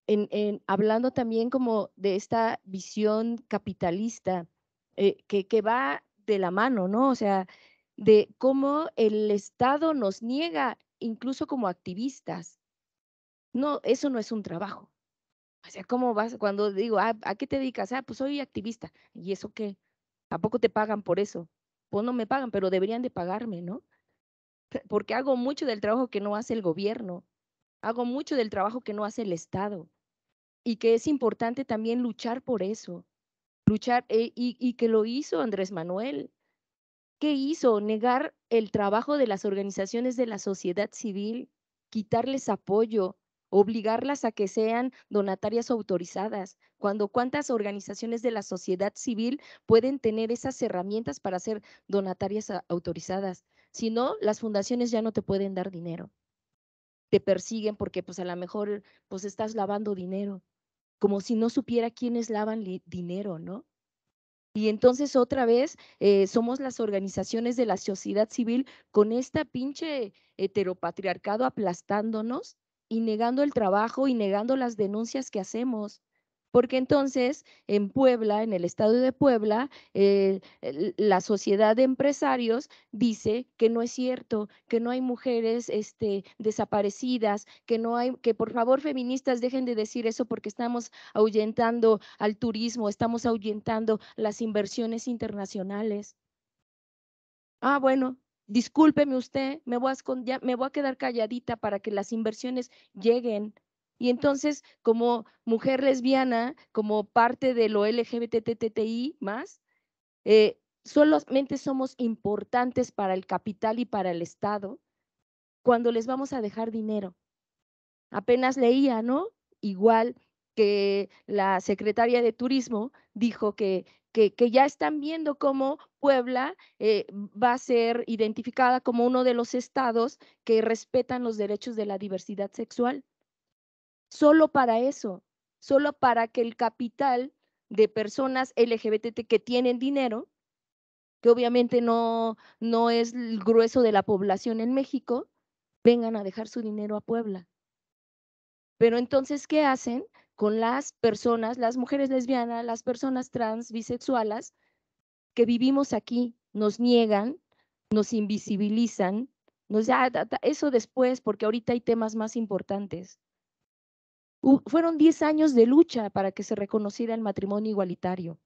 en, hablando también como de esta visión capitalista eh, que, va de la mano, ¿no? O sea, de cómo el Estado nos niega, incluso como activistas, no, eso no es un trabajo. O sea, ¿cómo vas? Cuando digo, ah, ¿a qué te dedicas? Ah, pues soy activista. ¿Y eso qué? ¿A poco te pagan por eso? Pues no me pagan, pero deberían de pagarme, ¿no? Porque hago mucho del trabajo que no hace el gobierno, hago mucho del trabajo que no hace el Estado y que es importante también luchar por eso, luchar eh, y, y, que lo hizo Andrés Manuel. ¿Qué hizo? Negar el trabajo de las organizaciones de la sociedad civil, quitarles apoyo, obligarlas a que sean donatarias autorizadas, cuando cuántas organizaciones de la sociedad civil pueden tener esas herramientas para ser donatarias autorizadas. Si no, las fundaciones ya no te pueden dar dinero. Te persiguen porque pues a lo mejor pues estás lavando dinero como si no supiera quiénes lavan dinero, ¿no? Y entonces otra vez eh, somos las organizaciones de la sociedad civil con esta pinche heteropatriarcado aplastándonos y negando el trabajo y negando las denuncias que hacemos porque entonces en Puebla, en el estado de Puebla, la sociedad de empresarios dice que no es cierto, que no hay mujeres este, desaparecidas, que no hay, que por favor feministas dejen de decir eso porque estamos ahuyentando al turismo, estamos ahuyentando las inversiones internacionales. Ah, bueno, discúlpeme usted, me voy, a me voy a quedar calladita para que las inversiones lleguen y entonces, como mujer lesbiana, como parte de lo LGBTTTI más, eh, solamente somos importantes para el capital y para el Estado cuando les vamos a dejar dinero. Apenas leía, ¿no? Igual que la secretaria de Turismo dijo que, que, ya están viendo cómo Puebla eh, va a ser identificada como uno de los estados que respetan los derechos de la diversidad sexual solo para eso, solo para que el capital de personas LGBT que tienen dinero, que obviamente no, no es el grueso de la población en México, vengan a dejar su dinero a Puebla. Pero entonces, ¿qué hacen con las personas, las mujeres lesbianas, las personas trans, bisexuales, que vivimos aquí? Nos niegan, nos invisibilizan, nos eso después, porque ahorita hay temas más importantes fueron 10 años de lucha para que se reconociera el matrimonio igualitario.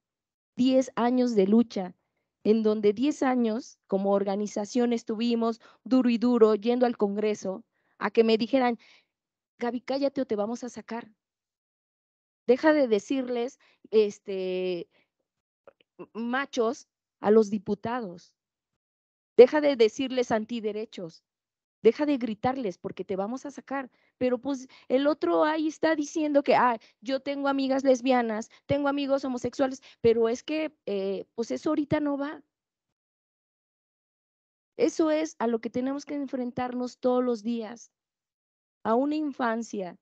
10 años de lucha, en donde 10 años como organización estuvimos duro y duro yendo al Congreso a que me dijeran, Gaby, cállate o te vamos a sacar. Deja de decirles este, machos a los diputados. Deja de decirles antiderechos deja de gritarles porque te vamos a sacar. Pero pues el otro ahí está diciendo que, ah, yo tengo amigas lesbianas, tengo amigos homosexuales, pero es que, eh, pues eso ahorita no va. Eso es a lo que tenemos que enfrentarnos todos los días, a una infancia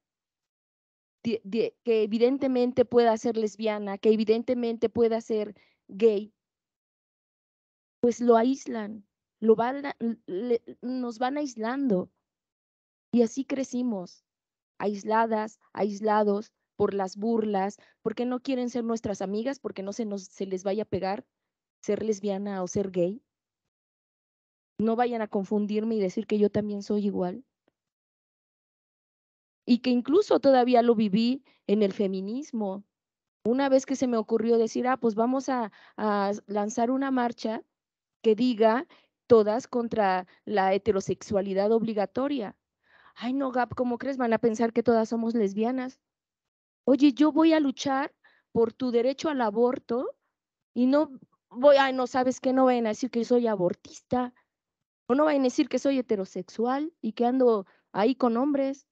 que evidentemente pueda ser lesbiana, que evidentemente pueda ser gay, pues lo aíslan, van nos van aislando. Y así crecimos, aisladas, aislados por las burlas, porque no quieren ser nuestras amigas, porque no se, nos, se les vaya a pegar ser lesbiana o ser gay. No vayan a confundirme y decir que yo también soy igual. Y que incluso todavía lo viví en el feminismo. Una vez que se me ocurrió decir, ah, pues vamos a lanzar una marcha que diga todas contra la heterosexualidad obligatoria. Ay, no, Gap, ¿cómo crees? Van a pensar que todas somos lesbianas. Oye, yo voy a luchar por tu derecho al aborto y no voy, ay, no sabes que no van a decir que soy abortista o no van a decir que soy heterosexual y que ando ahí con hombres.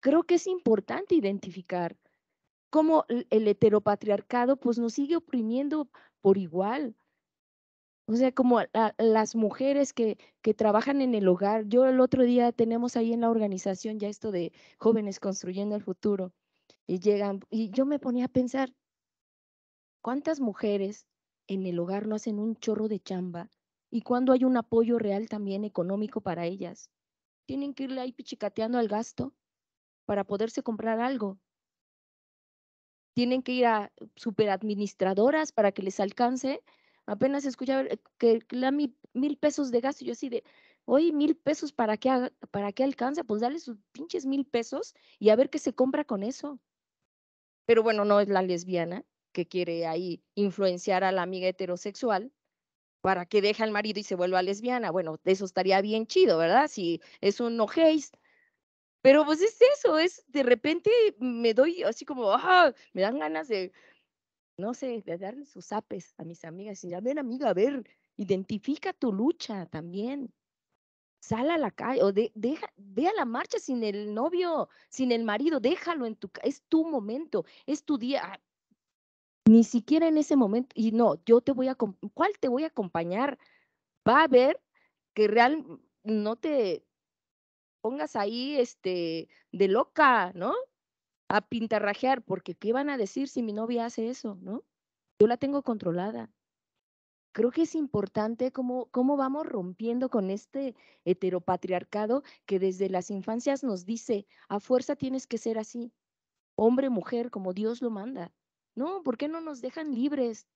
Creo que es importante identificar cómo el heteropatriarcado pues nos sigue oprimiendo por igual. O sea, como las mujeres que, que, trabajan en el hogar. Yo el otro día tenemos ahí en la organización ya esto de jóvenes construyendo el futuro y llegan, y yo me ponía a pensar, ¿cuántas mujeres en el hogar no hacen un chorro de chamba? ¿Y cuándo hay un apoyo real también económico para ellas? Tienen que irle ahí pichicateando al gasto para poderse comprar algo. Tienen que ir a superadministradoras para que les alcance apenas escuchaba eh, que la mil, mil pesos de gasto, yo así de, oye, mil pesos, ¿para qué, ¿para qué alcanza? Pues dale sus pinches mil pesos y a ver qué se compra con eso. Pero bueno, no es la lesbiana que quiere ahí influenciar a la amiga heterosexual para que deje al marido y se vuelva lesbiana. Bueno, eso estaría bien chido, ¿verdad? Si es un no Pero pues es eso, es de repente me doy así como, ah, me dan ganas de no sé, de darle sus apes a mis amigas y decir, a ver, amiga, a ver, identifica tu lucha también. Sal a la calle o de, deja, ve a la marcha sin el novio, sin el marido, déjalo en tu es tu momento, es tu día. Ah, ni siquiera en ese momento, y no, yo te voy a, ¿cuál te voy a acompañar? Va a ver que real, no te pongas ahí, este, de loca, ¿no? a pintarrajear, porque ¿qué van a decir si mi novia hace eso? ¿No? Yo la tengo controlada. Creo que es importante cómo, cómo vamos rompiendo con este heteropatriarcado que desde las infancias nos dice, a fuerza tienes que ser así, hombre, mujer, como Dios lo manda. No, ¿por qué no nos dejan libres?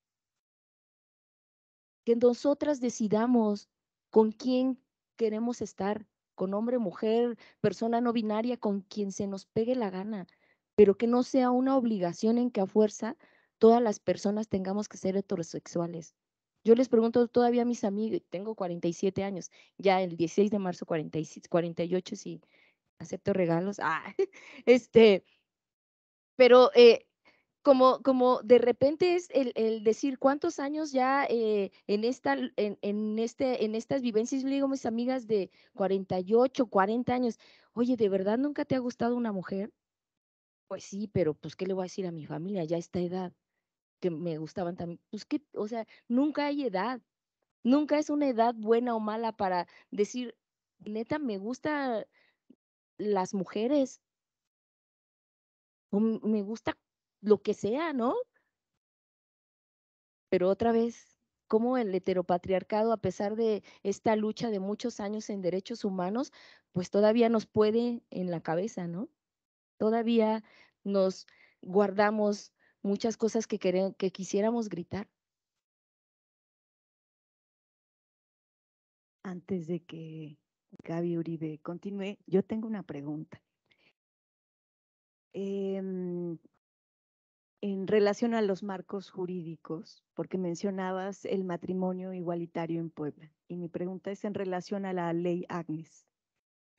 Que nosotras decidamos con quién queremos estar, con hombre, mujer, persona no binaria, con quien se nos pegue la gana pero que no sea una obligación en que a fuerza todas las personas tengamos que ser heterosexuales. Yo les pregunto todavía a mis amigos, tengo 47 años, ya el 16 de marzo 48 si acepto regalos, ah, este, pero eh, como, como de repente es el, decir cuántos años ya eh, en, esta, en, este, en estas vivencias, le digo a mis amigas de 48, 40 años, oye, ¿de verdad nunca te ha gustado una mujer? pues sí, pero pues qué le voy a decir a mi familia ya a esta edad que me gustaban también. Pues qué o sea, nunca hay edad. Nunca es una edad buena o mala para decir, neta, me gusta las mujeres. O me gusta lo que sea, ¿no? Pero otra vez, cómo el heteropatriarcado, a pesar de esta lucha de muchos años en derechos humanos, pues todavía nos puede en la cabeza, ¿no? Todavía nos guardamos muchas cosas que, que quisiéramos gritar. Antes de que Gaby Uribe continúe, yo tengo una pregunta. Em, en relación a los marcos jurídicos, porque mencionabas el matrimonio igualitario en Puebla, y mi pregunta es en relación a la ley Agnes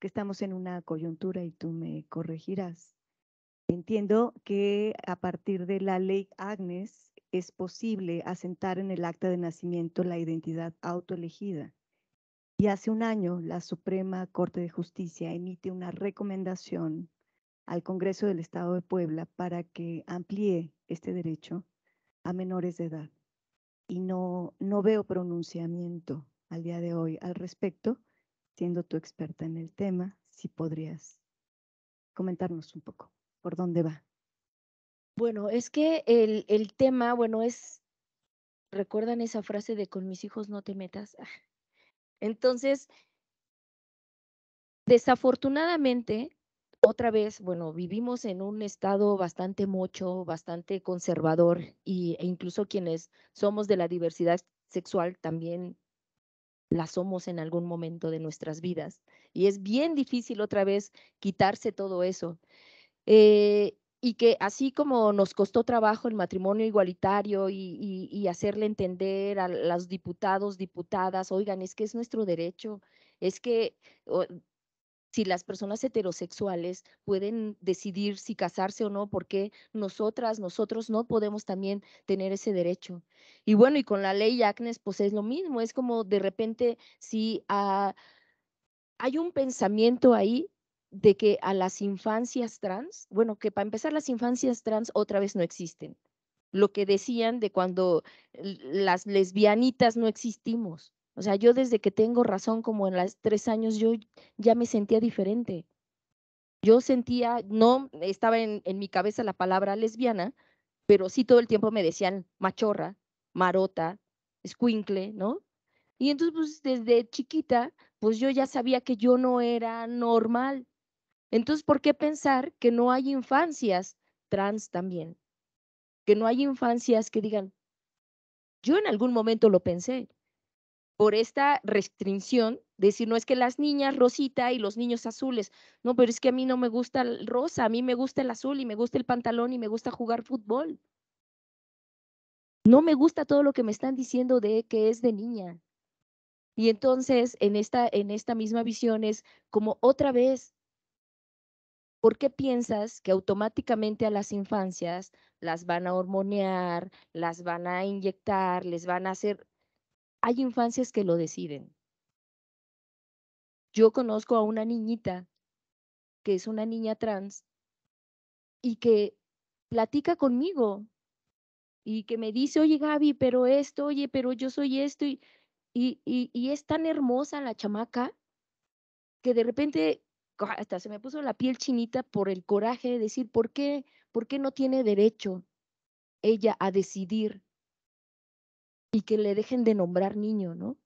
que estamos en una coyuntura y tú me corregirás. Entiendo que a partir de la ley Agnes es posible asentar en el acta de nacimiento la identidad autoelegida. Y hace un año la Suprema Corte de Justicia emite una recomendación al Congreso del Estado de Puebla para que amplíe este derecho a menores de edad. Y no, no veo pronunciamiento al día de hoy al respecto, siendo tu experta en el tema, si podrías comentarnos un poco por dónde va. Bueno, es que el, tema, bueno, es, ¿recuerdan esa frase de con mis hijos no te metas? Entonces, desafortunadamente, otra vez, bueno, vivimos en un estado bastante mocho, bastante conservador y, e incluso quienes somos de la diversidad sexual también la somos en algún momento de nuestras vidas. Y es bien difícil otra vez quitarse todo eso. Eh, y que así como nos costó trabajo el matrimonio igualitario y, y, hacerle entender a los diputados, diputadas, oigan, es que es nuestro derecho, es que si las personas heterosexuales pueden decidir si casarse o no, porque nosotras, nosotros no podemos también tener ese derecho? Y bueno, y con la ley Agnes, pues es lo mismo, es como de repente si ah, hay un pensamiento ahí de que a las infancias trans, bueno, que para empezar las infancias trans otra vez no existen. Lo que decían de cuando las lesbianitas no existimos. O sea, yo desde que tengo razón, como en los tres años, yo ya me sentía diferente. Yo sentía, no estaba en, mi cabeza la palabra lesbiana, pero sí todo el tiempo me decían machorra, marota, escuincle, ¿no? Y entonces, pues desde chiquita, pues yo ya sabía que yo no era normal. Entonces, ¿por qué pensar que no hay infancias trans también? Que no hay infancias que digan, yo en algún momento lo pensé, por esta restricción, decir, no es que las niñas rosita y los niños azules, no, pero es que a mí no me gusta el rosa, a mí me gusta el azul y me gusta el pantalón y me gusta jugar fútbol. No me gusta todo lo que me están diciendo de que es de niña. Y entonces, en esta, en esta misma visión es como otra vez, ¿por qué piensas que automáticamente a las infancias las van a hormonear, las van a inyectar, les van a hacer hay infancias que lo deciden. Yo conozco a una niñita que es una niña trans y que platica conmigo y que me dice, oye Gaby, pero esto, oye, pero yo soy esto y, y, y, es tan hermosa la chamaca que de repente hasta se me puso la piel chinita por el coraje de decir, ¿por qué, por qué no tiene derecho ella a decidir y que le dejen de nombrar niño, ¿no?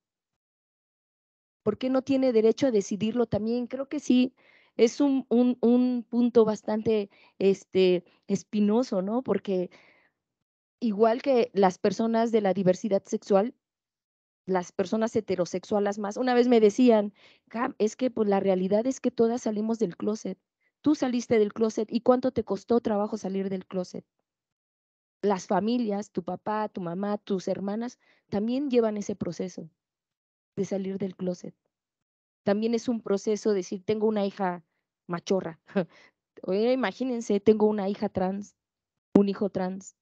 ¿Por qué no tiene derecho a decidirlo también? Creo que sí, es un, un, un punto bastante este, espinoso, ¿no? Porque igual que las personas de la diversidad sexual, las personas heterosexuales más, una vez me decían, es que pues la realidad es que todas salimos del closet. Tú saliste del closet y cuánto te costó trabajo salir del closet las familias, tu papá, tu mamá, tus hermanas, también llevan ese proceso de salir del closet. También es un proceso de decir, tengo una hija machorra. o imagínense, tengo una hija trans, un hijo trans.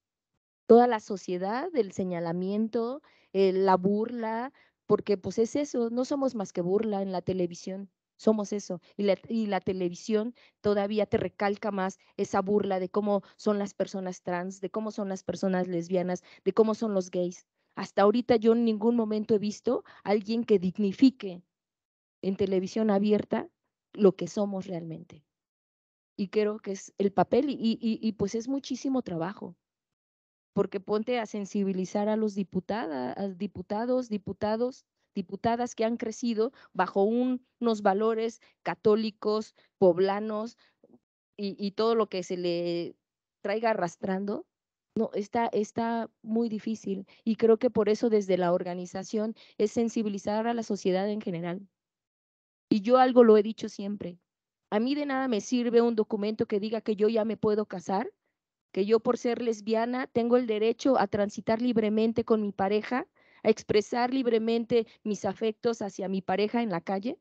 Toda la sociedad, el señalamiento, la burla, porque pues es eso, no somos más que burla en la televisión. Somos eso. Y la, y la, televisión todavía te recalca más esa burla de cómo son las personas trans, de cómo son las personas lesbianas, de cómo son los gays. Hasta ahorita yo en ningún momento he visto a alguien que dignifique en televisión abierta lo que somos realmente. Y creo que es el papel y, pues es muchísimo trabajo porque ponte a sensibilizar a los diputados, diputados, diputados, diputadas que han crecido bajo unos valores católicos, poblanos y, y, todo lo que se le traiga arrastrando. No, está, está muy difícil y creo que por eso desde la organización es sensibilizar a la sociedad en general. Y yo algo lo he dicho siempre, a mí de nada me sirve un documento que diga que yo ya me puedo casar, que yo por ser lesbiana tengo el derecho a transitar libremente con mi pareja a expresar libremente mis afectos hacia mi pareja en la calle?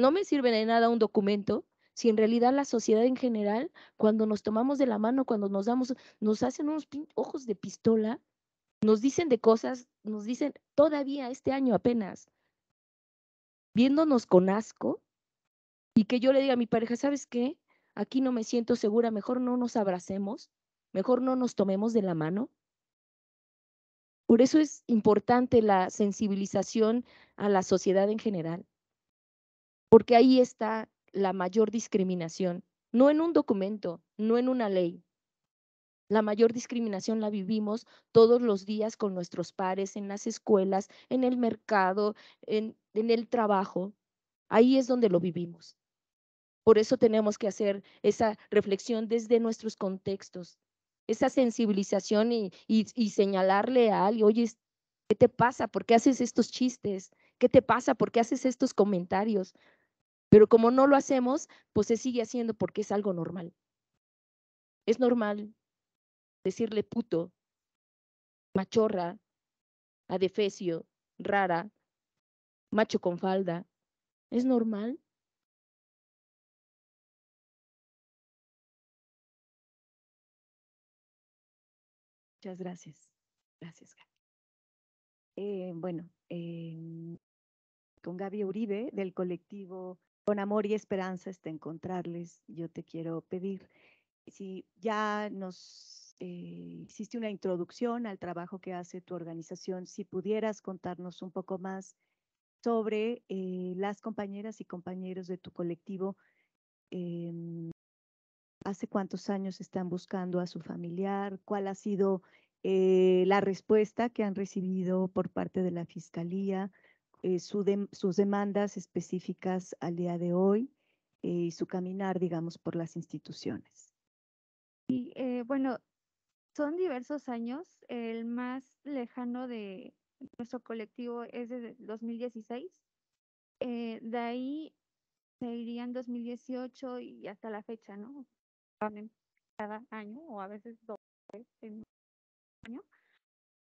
No me sirve de nada un documento si en realidad la sociedad en general, cuando nos tomamos de la mano, cuando nos damos, nos hacen unos ojos de pistola, nos dicen de cosas, nos dicen todavía este año apenas, viéndonos con asco, y que yo le diga a mi pareja, ¿sabes qué? Aquí no me siento segura, mejor no nos abracemos, mejor no nos tomemos de la mano, por eso es importante la sensibilización a la sociedad en general, porque ahí está la mayor discriminación, no en un documento, no en una ley. La mayor discriminación la vivimos todos los días con nuestros pares, en las escuelas, en el mercado, en, el trabajo. Ahí es donde lo vivimos. Por eso tenemos que hacer esa reflexión desde nuestros contextos, esa sensibilización y, señalarle a alguien, oye, ¿qué te pasa? ¿Por qué haces estos chistes? ¿Qué te pasa? ¿Por qué haces estos comentarios? Pero como no lo hacemos, pues se sigue haciendo porque es algo normal. Es normal decirle puto, machorra, adefesio, rara, macho con falda. Es normal. Muchas gracias. Gracias, eh, bueno, eh, con Gaby Uribe del colectivo Con Amor y Esperanza hasta este, encontrarles, yo te quiero pedir si ya nos eh, hiciste una introducción al trabajo que hace tu organización, si pudieras contarnos un poco más sobre las compañeras y compañeros de tu colectivo em, hace cuántos años están buscando a su familiar, cuál ha sido eh, la respuesta que han recibido por parte de la Fiscalía, eh, sus demandas específicas al día de hoy eh, y su caminar, digamos, por las instituciones. Y bueno, son diversos años. El más lejano de nuestro colectivo es de 2016. de ahí se 2018 y hasta la fecha, ¿no? cada año o a veces dos en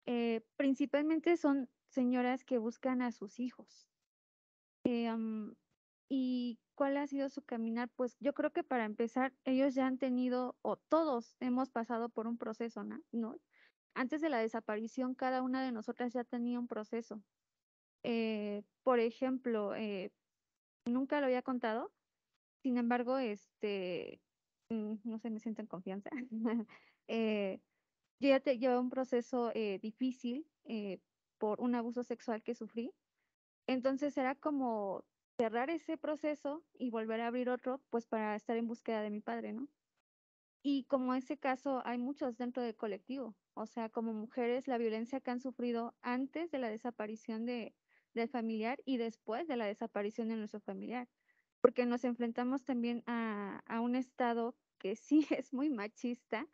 eh, principalmente son señoras que buscan a sus hijos. Eh, ¿Y cuál ha sido su caminar? Pues yo creo que para empezar, ellos ya han tenido, o todos hemos pasado por un proceso, ¿no? Antes de la desaparición, cada una de nosotras ya tenía un proceso. Eh, por ejemplo, nunca lo había contado, sin embargo, este, Mm, no sé, me siento en confianza. Eh, yo ya te, llevé un proceso eh, difícil eh, por un abuso sexual que sufrí. Entonces era como cerrar ese proceso y volver a abrir otro, pues para estar en búsqueda de mi padre, ¿no? Y como ese caso, hay muchos dentro del colectivo. O sea, como mujeres, la violencia que han sufrido antes de la desaparición de, del familiar y después de la desaparición de nuestro familiar porque nos enfrentamos también a, un Estado que sí es muy machista.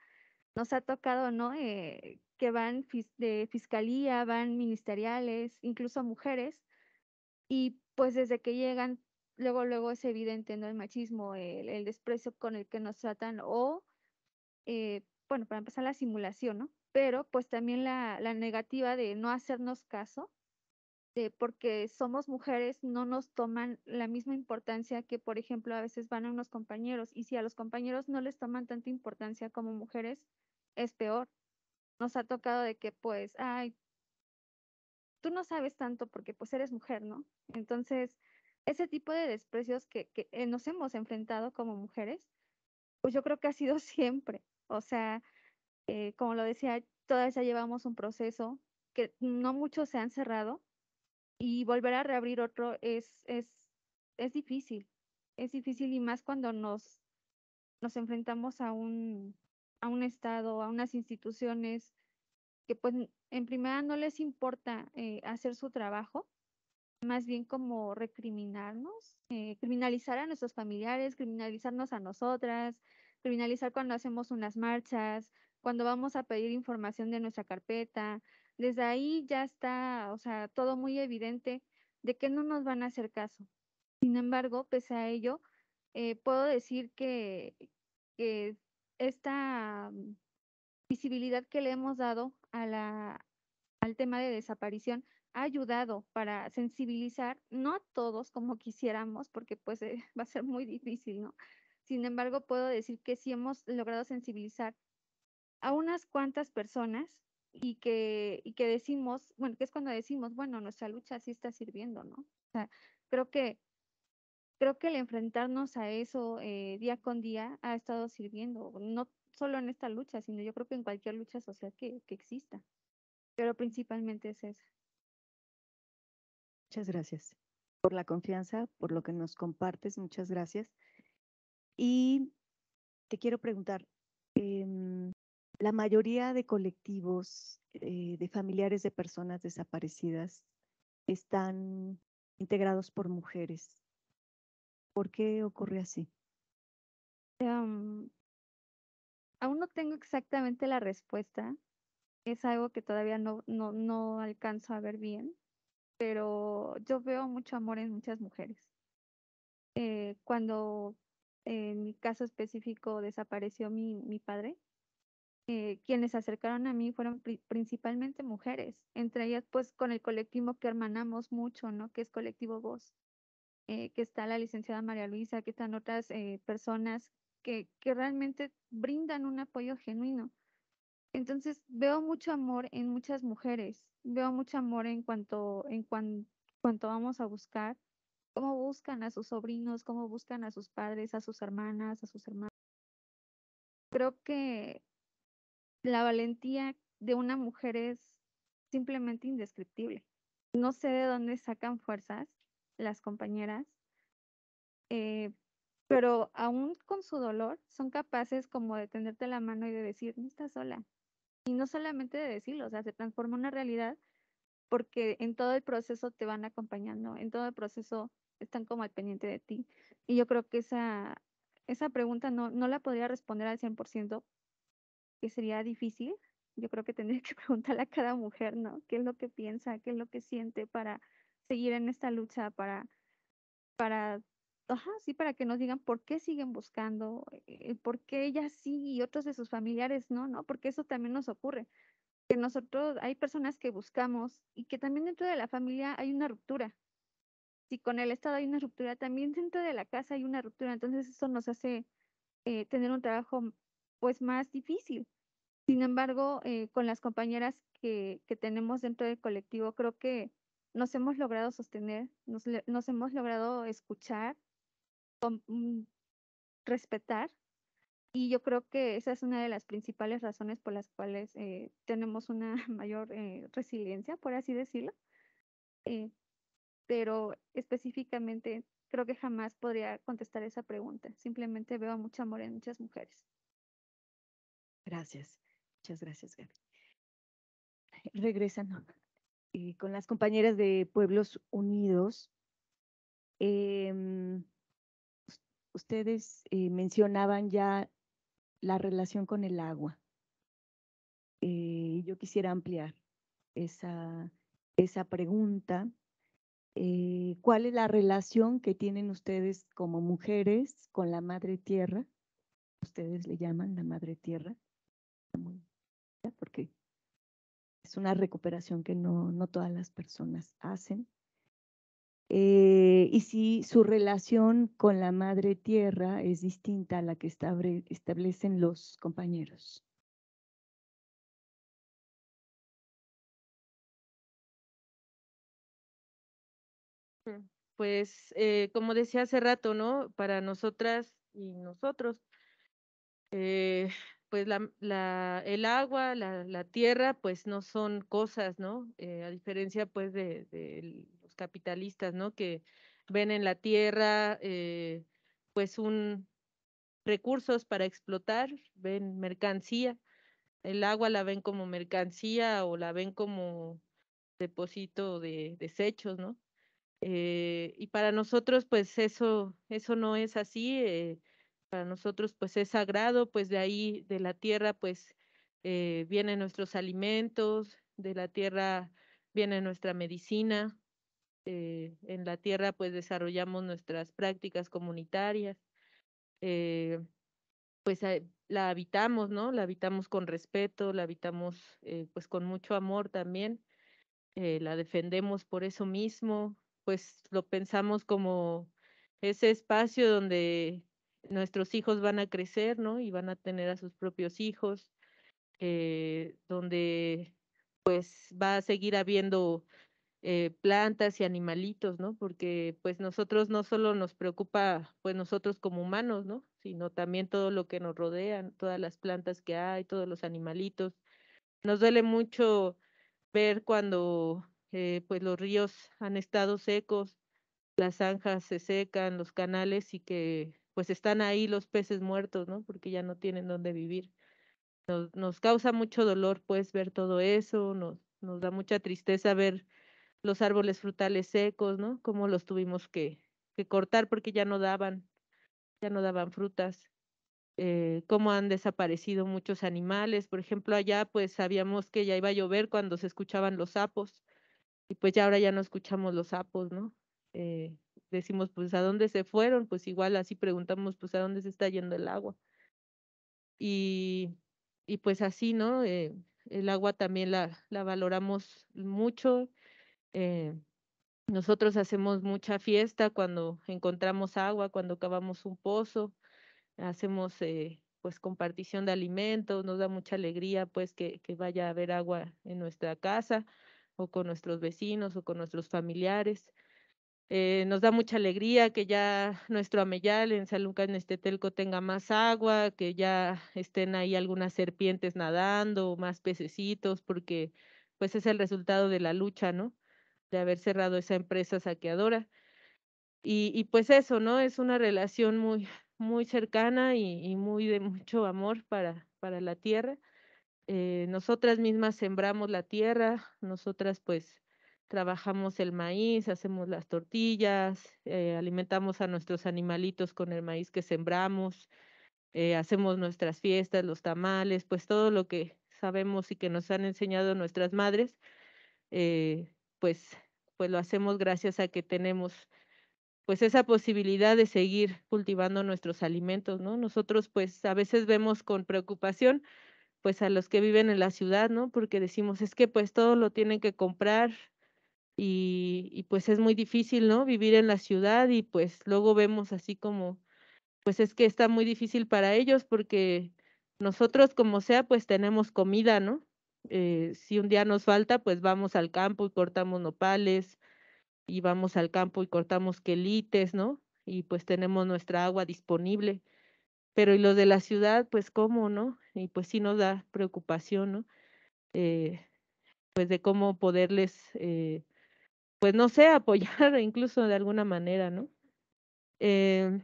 Nos ha tocado, ¿no? Eh, que van de fiscalía, van ministeriales, incluso mujeres. Y pues desde que llegan, luego, luego es evidente, ¿no? El machismo, el, desprecio con el que nos tratan o, eh, bueno, para empezar la simulación, ¿no? Pero pues también la, la negativa de no hacernos caso este, porque somos mujeres, no nos toman la misma importancia que, por ejemplo, a veces van a unos compañeros. Y si a los compañeros no les toman tanta importancia como mujeres, es peor. Nos ha tocado de que, pues, ay, tú no sabes tanto porque, pues, eres mujer, ¿no? Entonces, ese tipo de desprecios que, eh, nos hemos enfrentado como mujeres, pues yo creo que ha sido siempre. O sea, eh, como lo decía, todavía llevamos un proceso que no muchos se han cerrado, y volver a reabrir otro es, es, es difícil, es difícil y más cuando nos, nos enfrentamos a un, a un Estado, a unas instituciones que pues en primera no les importa eh, hacer su trabajo, más bien como recriminarnos, eh, criminalizar a nuestros familiares, criminalizarnos a nosotras, criminalizar cuando hacemos unas marchas, cuando vamos a pedir información de nuestra carpeta, desde ahí ya está, o sea, todo muy evidente de que no nos van a hacer caso. Sin embargo, pese a ello, eh, puedo decir que, esta visibilidad que le hemos dado a la, al tema de desaparición ha ayudado para sensibilizar, no a todos como quisiéramos, porque pues eh, va a ser muy difícil, ¿no? Sin embargo, puedo decir que sí hemos logrado sensibilizar a unas cuantas personas y que, y que decimos, bueno, que es cuando decimos, bueno, nuestra lucha sí está sirviendo, ¿no? O sea, creo que, creo que el enfrentarnos a eso eh, día con día ha estado sirviendo, no solo en esta lucha, sino yo creo que en cualquier lucha social que, que exista, pero principalmente es esa. Muchas gracias por la confianza, por lo que nos compartes, muchas gracias. Y te quiero preguntar, la mayoría de colectivos eh, de familiares de personas desaparecidas están integrados por mujeres. ¿Por qué ocurre así? Em, aún no tengo exactamente la respuesta. Es algo que todavía no, no, alcanzo a ver bien, pero yo veo mucho amor en muchas mujeres. Eh, cuando en mi caso específico desapareció mi padre, quienes se acercaron a mí fueron principalmente mujeres, entre ellas pues con el colectivo que hermanamos mucho, ¿no? Que es Colectivo Voz, eh, que está la licenciada María Luisa, que están otras eh, personas que, que realmente brindan un apoyo genuino. Entonces veo mucho amor en muchas mujeres, veo mucho amor en cuanto, en cuanto vamos a buscar, cómo buscan a sus sobrinos, cómo buscan a sus padres, a sus hermanas, a sus hermanos. Creo que la valentía de una mujer es simplemente indescriptible. No sé de dónde sacan fuerzas las compañeras, eh, pero aún con su dolor son capaces como de tenderte la mano y de decir, no estás sola. Y no solamente de decirlo, o sea, se transforma una realidad porque en todo el proceso te van acompañando, en todo el proceso están como al pendiente de ti. Y yo creo que esa, esa pregunta no, no la podría responder al 100% sería difícil. Yo creo que tendría que preguntarle a cada mujer, ¿no? ¿Qué es lo que piensa? ¿Qué es lo que siente para seguir en esta lucha? Para, para, ajá, sí, para que nos digan por qué siguen buscando, eh, por qué ella sí y otros de sus familiares no, ¿no? Porque eso también nos ocurre. Que nosotros, hay personas que buscamos y que también dentro de la familia hay una ruptura, si con el Estado hay una ruptura, también dentro de la casa hay una ruptura, entonces eso nos hace eh, tener un trabajo pues más difícil. Sin embargo, eh, con las compañeras que, tenemos dentro del colectivo, creo que nos hemos logrado sostener, nos, hemos logrado escuchar, mm, respetar, y yo creo que esa es una de las principales razones por las cuales eh, tenemos una mayor eh, resiliencia, por así decirlo. pero específicamente, creo que jamás podría contestar esa pregunta. Simplemente veo mucho amor en muchas mujeres. Gracias. Muchas gracias, Gaby. Regresan. Eh, con las compañeras de Pueblos Unidos, em, ustedes eh, mencionaban ya la relación con el agua. Eh, yo quisiera ampliar esa, esa pregunta. ¿Cuál es la relación que tienen ustedes como mujeres con la Madre Tierra? Ustedes le llaman la Madre Tierra es una recuperación que no, no todas las personas hacen. Eh, y si su relación con la madre tierra es distinta a la que establecen los compañeros. Mm, pues eh, como decía hace rato, ¿no? Para nosotras y nosotros, eh, pues la, el agua, la, tierra, pues no son cosas, ¿no? Eh, a diferencia pues de, los capitalistas, ¿no? Que ven en la tierra eh, pues un recursos para explotar, ven mercancía, el agua la ven como mercancía o la ven como depósito de desechos, ¿no? Eh, y para nosotros pues eso, eso no es así para nosotros pues es sagrado, pues de ahí, de la tierra, pues eh, vienen nuestros alimentos, de la tierra viene nuestra medicina, eh, en la tierra pues desarrollamos nuestras prácticas comunitarias, eh, pues la habitamos, ¿no? La habitamos con respeto, la habitamos pues con mucho amor también, la defendemos por eso mismo, pues lo pensamos como ese espacio donde nuestros hijos van a crecer, ¿no? Y van a tener a sus propios hijos, eh, donde pues va a seguir habiendo eh, plantas y animalitos, ¿no? Porque pues nosotros no solo nos preocupa pues nosotros como humanos, ¿no? Sino también todo lo que nos rodea, todas las plantas que hay, todos los animalitos. Nos duele mucho ver cuando eh, pues los ríos han estado secos, las zanjas se secan, los canales y que pues están ahí los peces muertos, ¿no? Porque ya no tienen dónde vivir. Nos, causa mucho dolor, pues, ver todo eso, nos, da mucha tristeza ver los árboles frutales secos, ¿no? Cómo los tuvimos que, cortar porque ya no daban, ya no daban frutas. Eh, cómo han desaparecido muchos animales. Por ejemplo, allá pues sabíamos que ya iba a llover cuando se escuchaban los sapos y pues ya ahora ya no escuchamos los sapos, ¿no? Eh, decimos, pues a dónde se fueron, pues igual así preguntamos, pues a dónde se está yendo el agua. Y, y pues así, ¿no? Eh, el agua también la, valoramos mucho. Eh, nosotros hacemos mucha fiesta cuando encontramos agua, cuando cavamos un pozo, hacemos eh, pues compartición de alimentos, nos da mucha alegría pues que, que vaya a haber agua en nuestra casa o con nuestros vecinos o con nuestros familiares. Eh, nos da mucha alegría que ya nuestro Ameyal en San Lucas telco tenga más agua, que ya estén ahí algunas serpientes nadando, más pececitos, porque pues es el resultado de la lucha, ¿no? De haber cerrado esa empresa saqueadora. Y, pues eso, ¿no? Es una relación muy, muy cercana y, muy de mucho amor para, para la tierra. Eh, nosotras mismas sembramos la tierra, nosotras pues trabajamos el maíz, hacemos las tortillas, eh, alimentamos a nuestros animalitos con el maíz que sembramos, eh, hacemos nuestras fiestas, los tamales, pues todo lo que sabemos y que nos han enseñado nuestras madres, eh, pues, pues lo hacemos gracias a que tenemos pues esa posibilidad de seguir cultivando nuestros alimentos, ¿no? Nosotros pues a veces vemos con preocupación pues a los que viven en la ciudad, ¿no? Porque decimos, es que pues todo lo tienen que comprar, y, pues es muy difícil, ¿no? Vivir en la ciudad y pues luego vemos así como, pues es que está muy difícil para ellos porque nosotros como sea, pues tenemos comida, ¿no? Eh, si un día nos falta, pues vamos al campo y cortamos nopales y vamos al campo y cortamos quelites, ¿no? Y pues tenemos nuestra agua disponible. Pero y lo de la ciudad, pues cómo, ¿no? Y pues sí nos da preocupación, ¿no? Eh, pues de cómo poderles eh, pues no sé, apoyar incluso de alguna manera, ¿no? Em,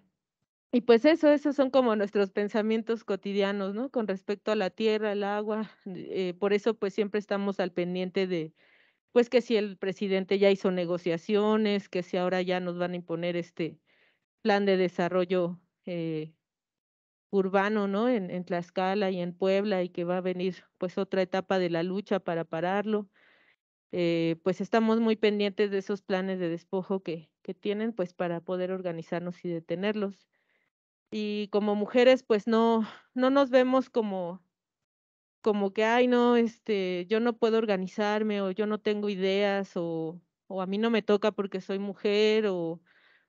y pues eso, esos son como nuestros pensamientos cotidianos, ¿no? Con respecto a la tierra, el agua. Eh, por eso, pues siempre estamos al pendiente de, pues que si el presidente ya hizo negociaciones, que si ahora ya nos van a imponer este plan de desarrollo eh, urbano, ¿no? En, en Tlaxcala y en Puebla y que va a venir pues otra etapa de la lucha para pararlo. Eh, pues estamos muy pendientes de esos planes de despojo que, que tienen, pues para poder organizarnos y detenerlos. Y como mujeres, pues no, no nos vemos como, como que, ay, no, este, yo no puedo organizarme o yo no tengo ideas o, o a mí no me toca porque soy mujer o,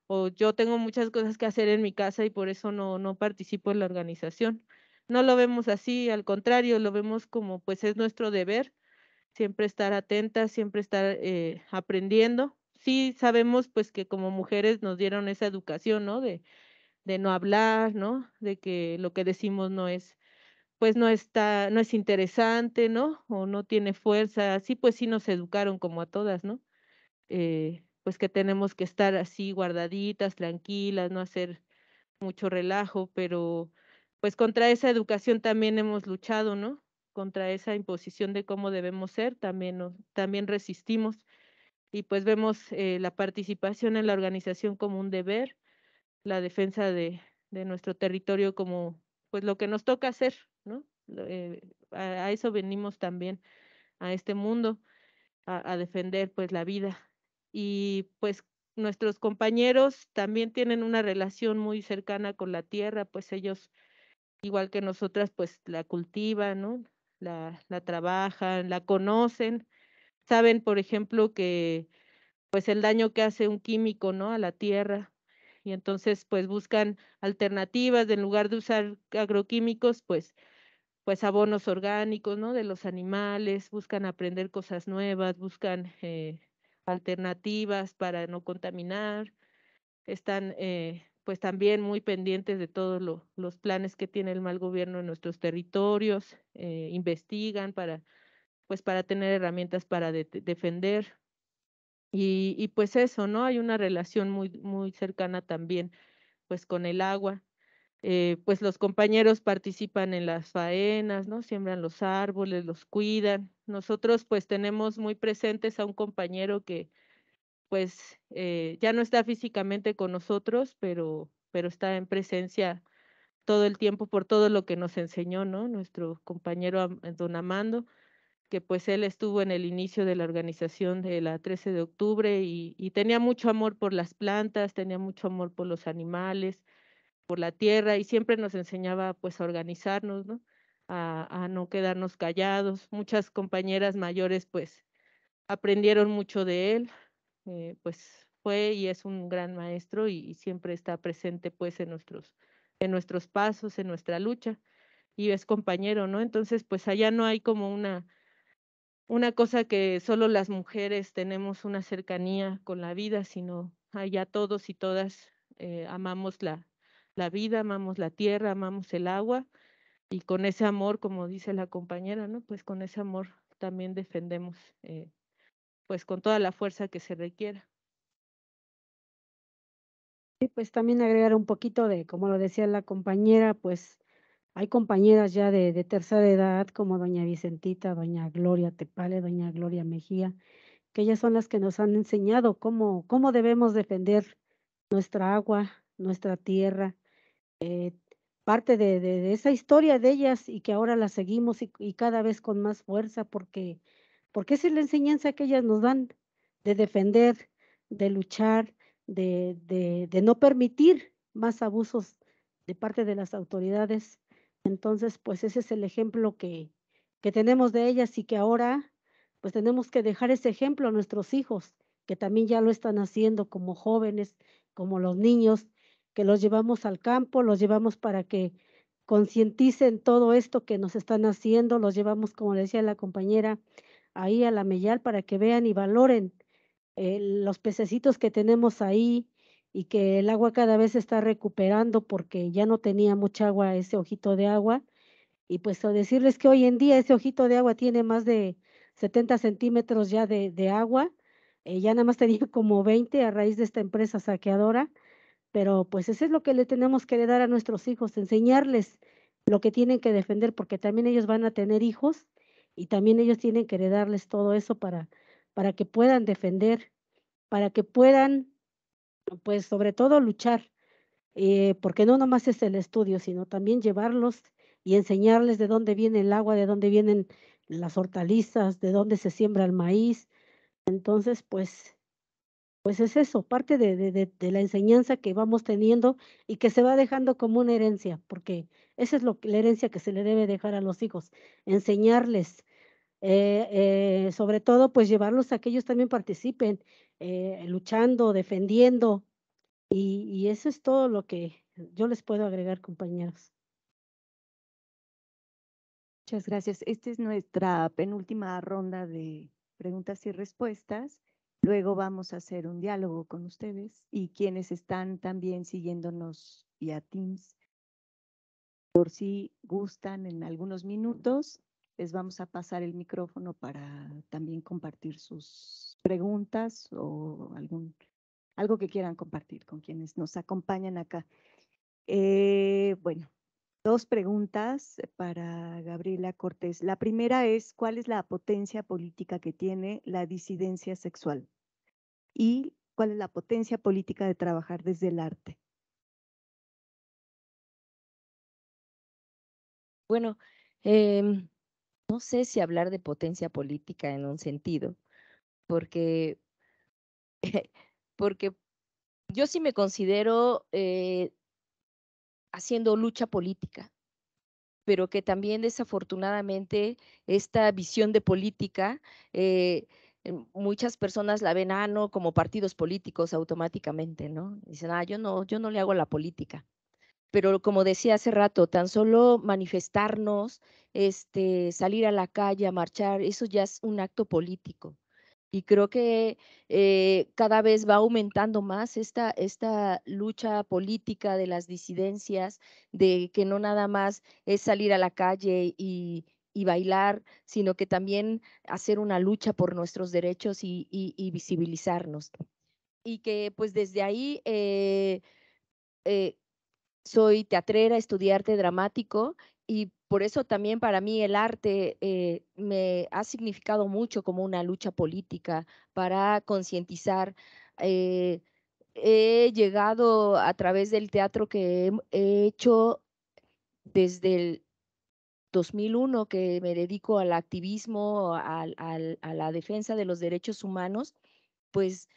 o yo tengo muchas cosas que hacer en mi casa y por eso no, no participo en la organización. No lo vemos así, al contrario, lo vemos como pues es nuestro deber siempre estar atentas, siempre estar eh, aprendiendo. Sí sabemos pues que como mujeres nos dieron esa educación, ¿no? De, de no hablar, ¿no? De que lo que decimos no es, pues no está, no es interesante, ¿no? O no tiene fuerza. Sí, pues sí nos educaron como a todas, ¿no? Eh, pues que tenemos que estar así guardaditas, tranquilas, no hacer mucho relajo, pero pues contra esa educación también hemos luchado, ¿no? contra esa imposición de cómo debemos ser, también, también resistimos y pues vemos eh, la participación en la organización como un deber, la defensa de, nuestro territorio como pues lo que nos toca hacer, ¿no? Eh, a, eso venimos también a este mundo, a, a, defender pues la vida. Y pues nuestros compañeros también tienen una relación muy cercana con la tierra, pues ellos, igual que nosotras, pues la cultivan, ¿no? la, la trabajan, la conocen, saben, por ejemplo, que pues el daño que hace un químico, ¿no? A la tierra. Y entonces, pues buscan alternativas, en lugar de usar agroquímicos, pues, pues abonos orgánicos, ¿no? De los animales, buscan aprender cosas nuevas, buscan eh, alternativas para no contaminar, están eh, pues también muy pendientes de todos los planes que tiene el mal gobierno en nuestros territorios, eh, investigan para, pues para tener herramientas para defender. Y, pues eso, ¿no? Hay una relación muy, muy cercana también, pues con el agua. Eh, pues los compañeros participan en las faenas, ¿no? Siembran los árboles, los cuidan. Nosotros pues tenemos muy presentes a un compañero que, pues eh, ya no está físicamente con nosotros, pero, pero está en presencia todo el tiempo por todo lo que nos enseñó, ¿no? Nuestro compañero don Amando, que pues él estuvo en el inicio de la organización de la 13 de octubre y, tenía mucho amor por las plantas, tenía mucho amor por los animales, por la tierra y siempre nos enseñaba pues a organizarnos, ¿no? A, a no quedarnos callados. Muchas compañeras mayores pues aprendieron mucho de él, eh, pues fue y es un gran maestro y, siempre está presente pues en nuestros, en nuestros pasos, en nuestra lucha y es compañero, ¿no? Entonces, pues allá no hay como una, una cosa que solo las mujeres tenemos una cercanía con la vida, sino allá todos y todas eh, amamos la, la vida, amamos la tierra, amamos el agua y con ese amor, como dice la compañera, ¿no? Pues con ese amor también defendemos eh, pues con toda la fuerza que se requiera. Y pues también agregar un poquito de, como lo decía la compañera, pues hay compañeras ya de, tercera edad como doña Vicentita, doña Gloria Tepale, doña Gloria Mejía, que ellas son las que nos han enseñado cómo, cómo debemos defender nuestra agua, nuestra tierra, eh, parte de, de, esa historia de ellas y que ahora la seguimos y cada vez con más fuerza porque porque esa es la enseñanza que ellas nos dan de defender, de luchar, de, no permitir más abusos de parte de las autoridades. Entonces, pues ese es el ejemplo que, tenemos de ellas y que ahora, pues tenemos que dejar ese ejemplo a nuestros hijos, que también ya lo están haciendo como jóvenes, como los niños, que los llevamos al campo, los llevamos para que concienticen todo esto que nos están haciendo, los llevamos, como decía la compañera, ahí a la Mellal para que vean y valoren eh, los pececitos que tenemos ahí y que el agua cada vez se está recuperando porque ya no tenía mucha agua ese ojito de agua. Y pues decirles que hoy en día ese ojito de agua tiene más de 70 centímetros ya de, agua. Eh, ya nada más tenía como 20 a raíz de esta empresa saqueadora. Pero pues eso es lo que le tenemos que dar a nuestros hijos, enseñarles lo que tienen que defender, porque también ellos van a tener hijos y también ellos tienen que heredarles todo eso para, para que puedan defender, para que puedan, pues sobre todo luchar, eh, porque no nomás es el estudio, sino también llevarlos y enseñarles de dónde viene el agua, de dónde vienen las hortalizas, de dónde se siembra el maíz. Entonces, pues pues es eso, parte de, la enseñanza que vamos teniendo y que se va dejando como una herencia, porque esa es la herencia que se le debe dejar a los hijos, enseñarles, eh, eh, sobre todo pues llevarlos a que ellos también participen, eh, luchando, defendiendo, y eso es todo lo que yo les puedo agregar, compañeros. Muchas gracias. Esta es nuestra penúltima ronda de preguntas y respuestas. Luego vamos a hacer un diálogo con ustedes y quienes están también siguiéndonos y Teams. Por si gustan, en algunos minutos les vamos a pasar el micrófono para también compartir sus preguntas o algún, algo que quieran compartir con quienes nos acompañan acá. Eh, bueno, Dos preguntas para Gabriela Cortés. La primera es, ¿cuál es la potencia política que tiene la disidencia sexual? ¿Y cuál es la potencia política de trabajar desde el arte? Bueno, em, no sé si hablar de potencia política en un sentido, porque, porque yo sí me considero... Eh, haciendo lucha política, pero que también desafortunadamente esta visión de política, eh, muchas personas la ven, ah, no, como partidos políticos automáticamente, ¿no? Dicen, ah, yo no, yo no le hago la política. Pero como decía hace rato, tan solo manifestarnos, este, salir a la calle marchar, eso ya es un acto político. Y creo que eh, cada vez va aumentando más esta, esta lucha política de las disidencias, de que no nada más es salir a la calle y, y bailar, sino que también hacer una lucha por nuestros derechos y, y, y visibilizarnos. Y que pues desde ahí eh, eh, soy teatrera, estudié arte dramático y por eso también para mí el arte eh, me ha significado mucho como una lucha política para concientizar. Eh, he llegado a través del teatro que he hecho desde el 2001, que me dedico al activismo, a, a la defensa de los derechos humanos, pues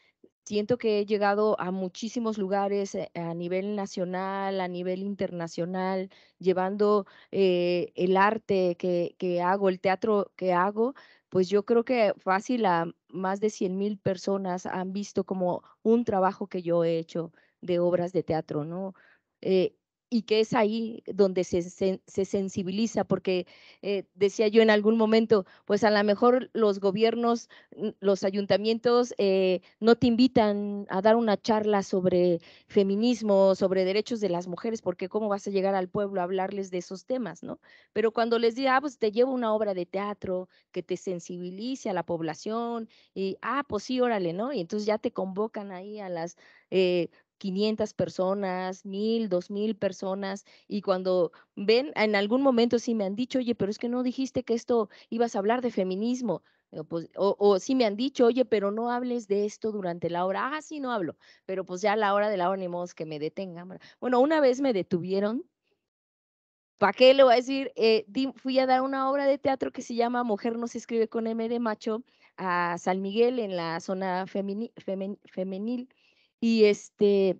siento que he llegado a muchísimos lugares eh, a nivel nacional, a nivel internacional, llevando eh, el arte que, que, hago, el teatro que hago, pues yo creo que fácil a más de 100.000 mil personas han visto como un trabajo que yo he hecho de obras de teatro, ¿no? Eh, y que es ahí donde se, sensibiliza, porque eh, decía yo en algún momento, pues a lo mejor los gobiernos, los ayuntamientos eh, no te invitan a dar una charla sobre feminismo, sobre derechos de las mujeres, porque cómo vas a llegar al pueblo a hablarles de esos temas, ¿no? Pero cuando les diga, ah, pues te llevo una obra de teatro que te sensibilice a la población, y, ah, pues sí, órale, ¿no? Y entonces ya te convocan ahí a las eh, 500 personas, 1000, 2000 personas, y cuando ven, en algún momento sí me han dicho, oye, pero es que no dijiste que esto ibas a hablar de feminismo. Pues, o, sí me han dicho, oye, pero no hables de esto durante la hora. Ah, sí, no hablo, pero pues ya a la hora de la hora ni modo que me detengan. Bueno, una vez me detuvieron, ¿para qué le voy a decir? Eh, fui a dar una obra de teatro que se llama Mujer no se escribe con M de macho a San Miguel en la zona femenil y este,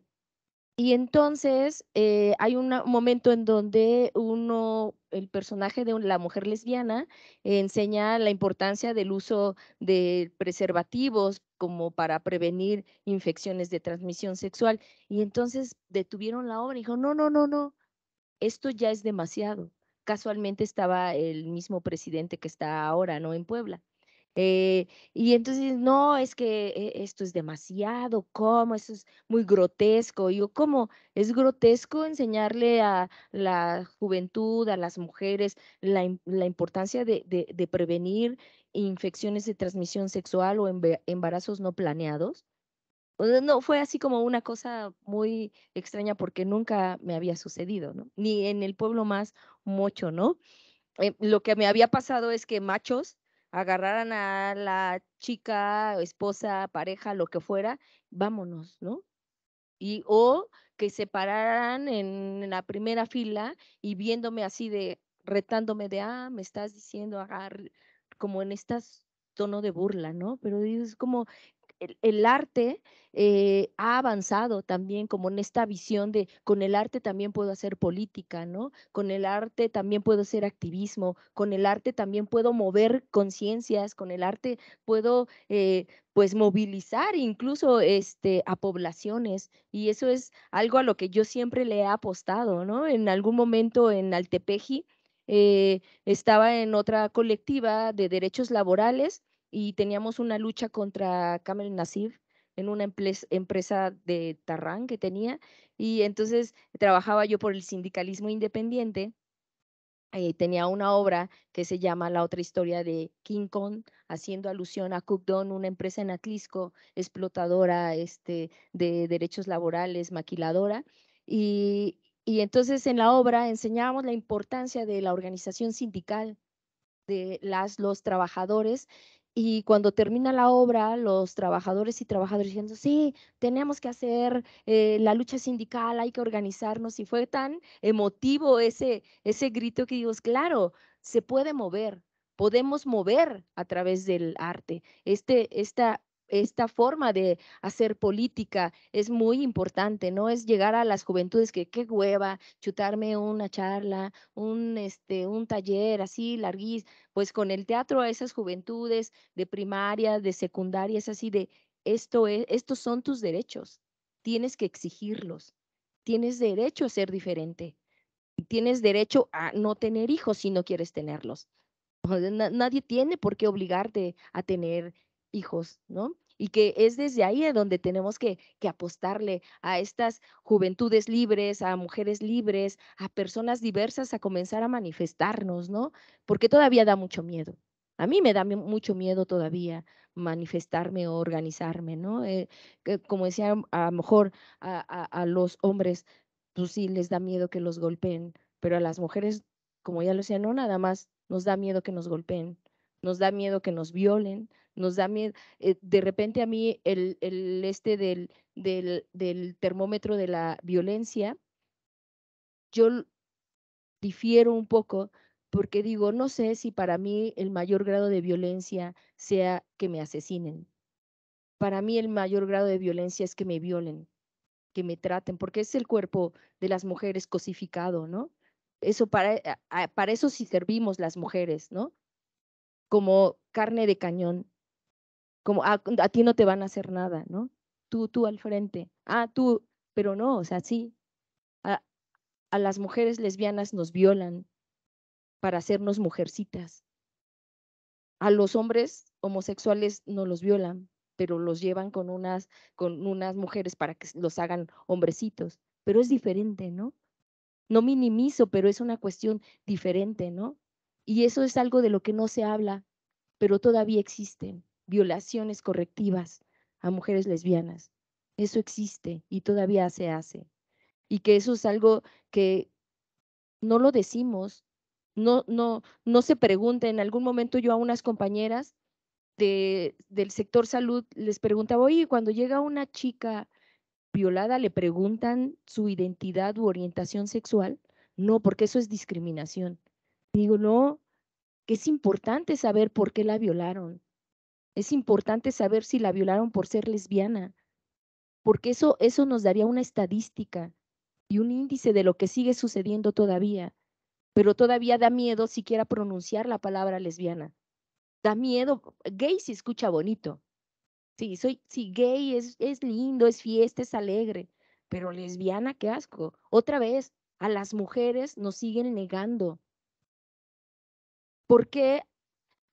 y entonces eh, hay un momento en donde uno, el personaje de la mujer lesbiana, enseña la importancia del uso de preservativos como para prevenir infecciones de transmisión sexual. Y entonces detuvieron la obra y dijo, no, no, no, no, esto ya es demasiado. Casualmente estaba el mismo presidente que está ahora, ¿no? En Puebla. Eh, y entonces, no, es que eh, esto es demasiado, ¿cómo? eso es muy grotesco. yo, ¿cómo? Es grotesco enseñarle a la juventud, a las mujeres, la, importancia de, prevenir infecciones de transmisión sexual o embarazos no planeados. No, fue así como una cosa muy extraña porque nunca me había sucedido, ¿no? Ni en el pueblo más mucho, ¿no? Eh, lo que me había pasado es que machos agarraran a la chica, esposa, pareja, lo que fuera, vámonos, ¿no? Y o que se pararan en, la primera fila y viéndome así de, retándome de, ah, me estás diciendo, agar", como en estas tono de burla, ¿no? Pero es como el, arte eh, ha avanzado también como en esta visión de con el arte también puedo hacer política, ¿no? Con el arte también puedo hacer activismo, con el arte también puedo mover conciencias, con el arte puedo eh, pues movilizar incluso este, a poblaciones y eso es algo a lo que yo siempre le he apostado, ¿no? En algún momento en Altepeji eh, estaba en otra colectiva de derechos laborales y teníamos una lucha contra Kamel Nasir en una empresa de Tarrán que tenía y entonces trabajaba yo por el sindicalismo independiente. Eh, tenía una obra que se llama La otra historia de King Kong, haciendo alusión a Cook una empresa en Atlisco, explotadora este, de derechos laborales, maquiladora. Y, y entonces en la obra enseñábamos la importancia de la organización sindical de las, los trabajadores y cuando termina la obra, los trabajadores y trabajadoras diciendo, sí, tenemos que hacer eh, la lucha sindical, hay que organizarnos. Y fue tan emotivo ese, ese grito que digo, claro, se puede mover, podemos mover a través del arte. Este, esta esta forma de hacer política es muy importante, ¿no? Es llegar a las juventudes que qué hueva, chutarme una charla, un, este, un taller así larguís, pues con el teatro a esas juventudes de primaria, de secundaria, es así de, esto es, estos son tus derechos, tienes que exigirlos, tienes derecho a ser diferente, tienes derecho a no tener hijos si no quieres tenerlos. Nadie tiene por qué obligarte a tener hijos, ¿no? Y que es desde ahí donde tenemos que, apostarle a estas juventudes libres, a mujeres libres, a personas diversas a comenzar a manifestarnos, ¿no? Porque todavía da mucho miedo. A mí me da mucho miedo todavía manifestarme o organizarme, ¿no? Eh, como decía, a lo mejor a, a, los hombres, pues sí, les da miedo que los golpeen, pero a las mujeres, como ya lo decía, no, nada más nos da miedo que nos golpeen nos da miedo que nos violen, nos da miedo. Eh, de repente a mí el, el este del, del, del termómetro de la violencia, yo difiero un poco porque digo, no sé si para mí el mayor grado de violencia sea que me asesinen. Para mí el mayor grado de violencia es que me violen, que me traten, porque es el cuerpo de las mujeres cosificado, ¿no? Eso para, para eso sí servimos las mujeres, ¿no? como carne de cañón, como ah, a, ti no te van a hacer nada, ¿no? Tú, tú al frente, ah, tú, pero no, o sea, sí, a, a las mujeres lesbianas nos violan para hacernos mujercitas, a los hombres homosexuales no los violan, pero los llevan con unas, con unas mujeres para que los hagan hombrecitos, pero es diferente, ¿no? No minimizo, pero es una cuestión diferente, ¿no? Y eso es algo de lo que no se habla, pero todavía existen violaciones correctivas a mujeres lesbianas. Eso existe y todavía se hace. Y que eso es algo que no lo decimos, no, no, no se pregunta. En algún momento yo a unas compañeras del sector salud les preguntaba, oye, cuando llega una chica violada, ¿le preguntan su identidad u orientación sexual? No, porque eso es discriminación. Digo, no, que es importante saber por qué la violaron. Es importante saber si la violaron por ser lesbiana, porque eso, eso nos daría una estadística y un índice de lo que sigue sucediendo todavía. Pero todavía da miedo siquiera pronunciar la palabra lesbiana. Da miedo, gay se escucha bonito. Sí, soy, gay es, es lindo, es fiesta, es alegre, pero lesbiana, qué asco. Otra vez, a las mujeres nos siguen negando por qué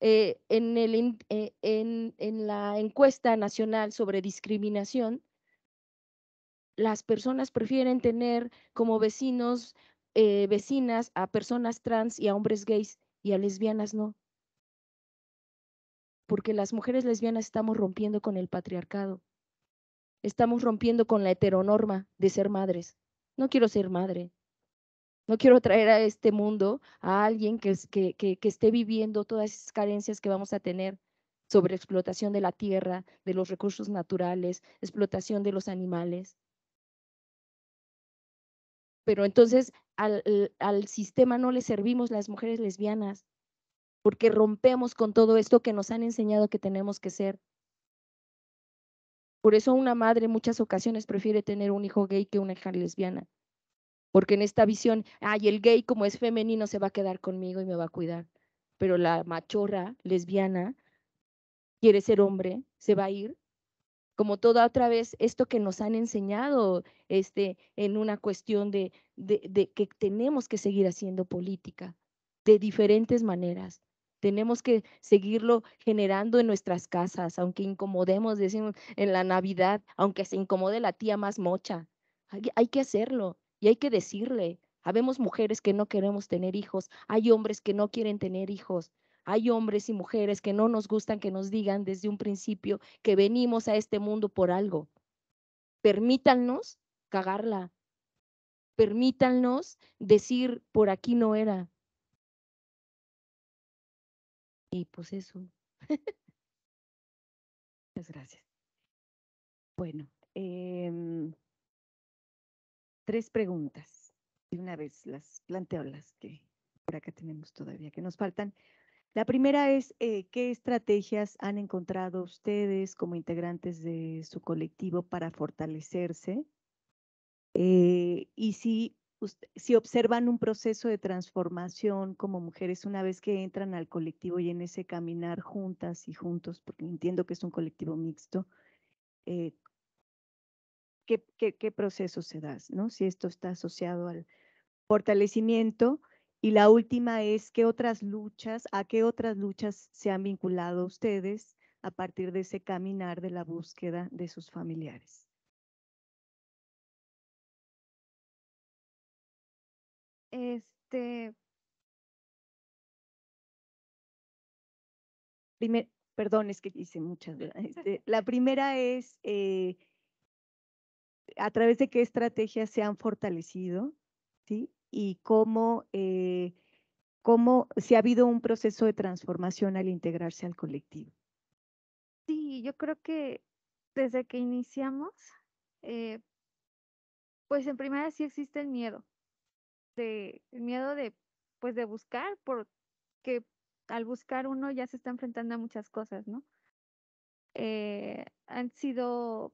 eh, eh, en, la encuesta nacional sobre discriminación las personas prefieren tener como vecinos, eh, vecinas a personas trans y a hombres gays y a lesbianas no. Porque las mujeres lesbianas estamos rompiendo con el patriarcado. Estamos rompiendo con la heteronorma de ser madres. No quiero ser madre. No quiero traer a este mundo a alguien que, esté viviendo todas esas carencias que vamos a tener sobre explotación de la tierra, de los recursos naturales, explotación de los animales. Pero entonces al, al, sistema no le servimos las mujeres lesbianas, porque rompemos con todo esto que nos han enseñado que tenemos que ser. Por eso una madre en muchas ocasiones prefiere tener un hijo gay que una hija lesbiana, porque en esta visión, ay, el gay como es femenino se va a quedar conmigo y me va a cuidar, pero la machorra lesbiana quiere ser hombre, se va a ir. Como toda otra vez, esto que nos han enseñado este, en una cuestión de, de, que tenemos que seguir haciendo política de diferentes maneras, tenemos que seguirlo generando en nuestras casas, aunque incomodemos, decimos, en la Navidad, aunque se incomode la tía más mocha. hay, que hacerlo y hay que decirle, habemos mujeres que no queremos tener hijos, hay hombres que no quieren tener hijos, hay hombres y mujeres que no nos gustan que nos digan desde un principio que venimos a este mundo por algo. Permítannos cagarla, permítannos decir por aquí no era. Y pues eso. Muchas gracias. Bueno, em, tres preguntas. Y una vez las planteo las que por acá tenemos todavía que nos faltan. La primera es, eh, ¿qué estrategias han encontrado ustedes como integrantes de su colectivo para fortalecerse? Eh, y si, si observan un proceso de transformación como mujeres una vez que entran al colectivo y en ese caminar juntas y juntos, porque entiendo que es un colectivo mixto, eh, qué, proceso se da, ¿no? Si esto está asociado al fortalecimiento. Y la última es qué otras luchas, a qué otras luchas se han vinculado ustedes a partir de ese caminar de la búsqueda de sus familiares. Este. perdón, es que hice muchas. Este, la primera es eh, a través de qué estrategias se han fortalecido, ¿sí? Y cómo, eh, cómo si ha habido un proceso de transformación al integrarse al colectivo. Sí, yo creo que desde que iniciamos, eh, pues en primera sí existe el miedo, el miedo de, pues de buscar, porque al buscar uno ya se está enfrentando a muchas cosas, ¿no? Eh, han sido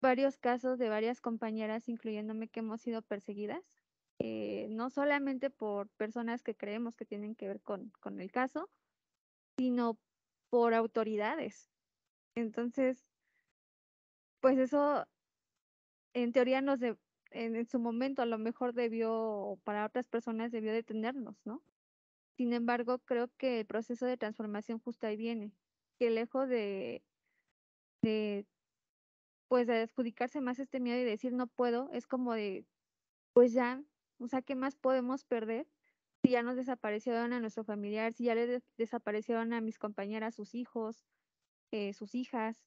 varios casos de varias compañeras, incluyéndome, que hemos sido perseguidas, eh, no solamente por personas que creemos que tienen que ver con, el caso, sino por autoridades. Entonces, pues eso en teoría nos en, su momento a lo mejor debió, para otras personas debió detenernos, ¿no? Sin embargo, creo que el proceso de transformación justo ahí viene, que lejos de, de pues de adjudicarse más este miedo y decir no puedo, es como de, pues ya, o sea, ¿qué más podemos perder? Si ya nos desaparecieron a nuestro familiar, si ya le desaparecieron a mis compañeras, sus hijos, eh, sus hijas,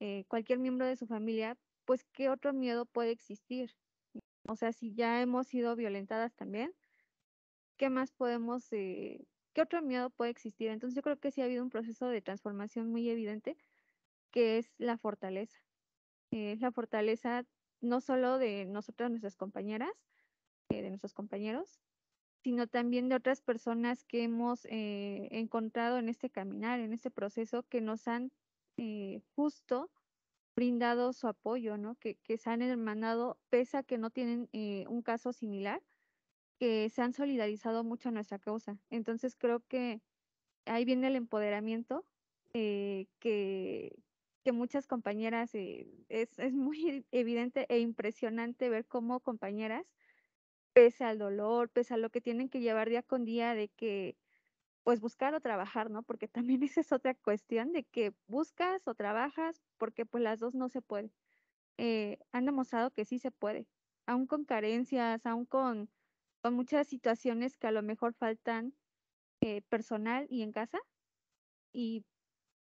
eh, cualquier miembro de su familia, pues ¿qué otro miedo puede existir? O sea, si ya hemos sido violentadas también, ¿qué más podemos, eh, qué otro miedo puede existir? Entonces yo creo que sí ha habido un proceso de transformación muy evidente, que es la fortaleza es la fortaleza no solo de nosotras, nuestras compañeras, eh, de nuestros compañeros, sino también de otras personas que hemos eh, encontrado en este caminar, en este proceso, que nos han eh, justo brindado su apoyo, ¿no? Que, que, se han hermanado, pese a que no tienen un caso similar, que se han solidarizado mucho a nuestra causa. Entonces creo que ahí viene el empoderamiento que, que muchas compañeras, eh, es, muy evidente e impresionante ver cómo compañeras, pese al dolor, pese a lo que tienen que llevar día con día, de que, pues buscar o trabajar, ¿no? Porque también esa es otra cuestión de que buscas o trabajas, porque pues las dos no se puede. Eh, han demostrado que sí se puede, aún con carencias, aún con, con muchas situaciones que a lo mejor faltan eh, personal y en casa, y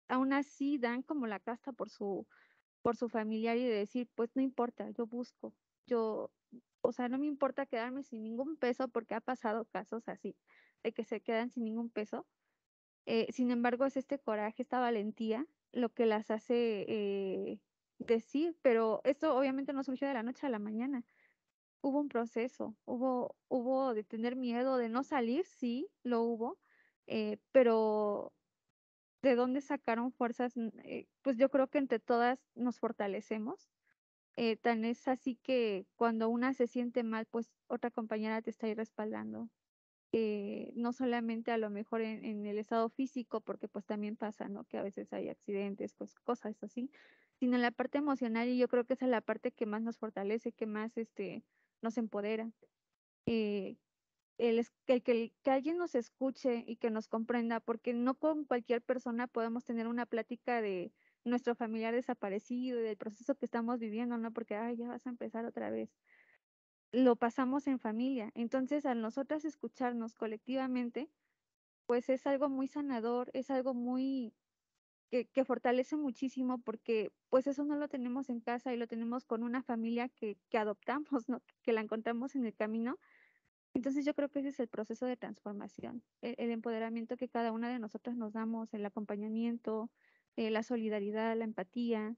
aún así dan como la casta por su, por su familiar y decir, pues no importa, yo busco, yo, o sea, no me importa quedarme sin ningún peso porque ha pasado casos así, de que se quedan sin ningún peso. Eh, sin embargo, es este coraje, esta valentía lo que las hace eh, decir, pero esto obviamente no surgió de la noche a la mañana. Hubo un proceso, hubo, hubo de tener miedo, de no salir, sí, lo hubo, eh, pero de dónde sacaron fuerzas, eh, pues yo creo que entre todas nos fortalecemos. Eh, tan es así que cuando una se siente mal, pues otra compañera te está ahí respaldando. Eh, no solamente a lo mejor en, el estado físico, porque pues también pasa, ¿no? Que a veces hay accidentes, pues, cosas así, sino en la parte emocional y yo creo que esa es la parte que más nos fortalece, que más este, nos empodera el, que, que alguien nos escuche y que nos comprenda, porque no con cualquier persona podemos tener una plática de nuestro familiar desaparecido, del proceso que estamos viviendo, ¿no? Porque, ya vas a empezar otra vez. Lo pasamos en familia. Entonces, a nosotras escucharnos colectivamente, pues es algo muy sanador, es algo muy que, fortalece muchísimo porque pues eso no lo tenemos en casa y lo tenemos con una familia que, que adoptamos, ¿no? que la encontramos en el camino entonces yo creo que ese es el proceso de transformación, e-, el, empoderamiento que cada una de nosotras nos damos, el acompañamiento, eh, la solidaridad, la empatía,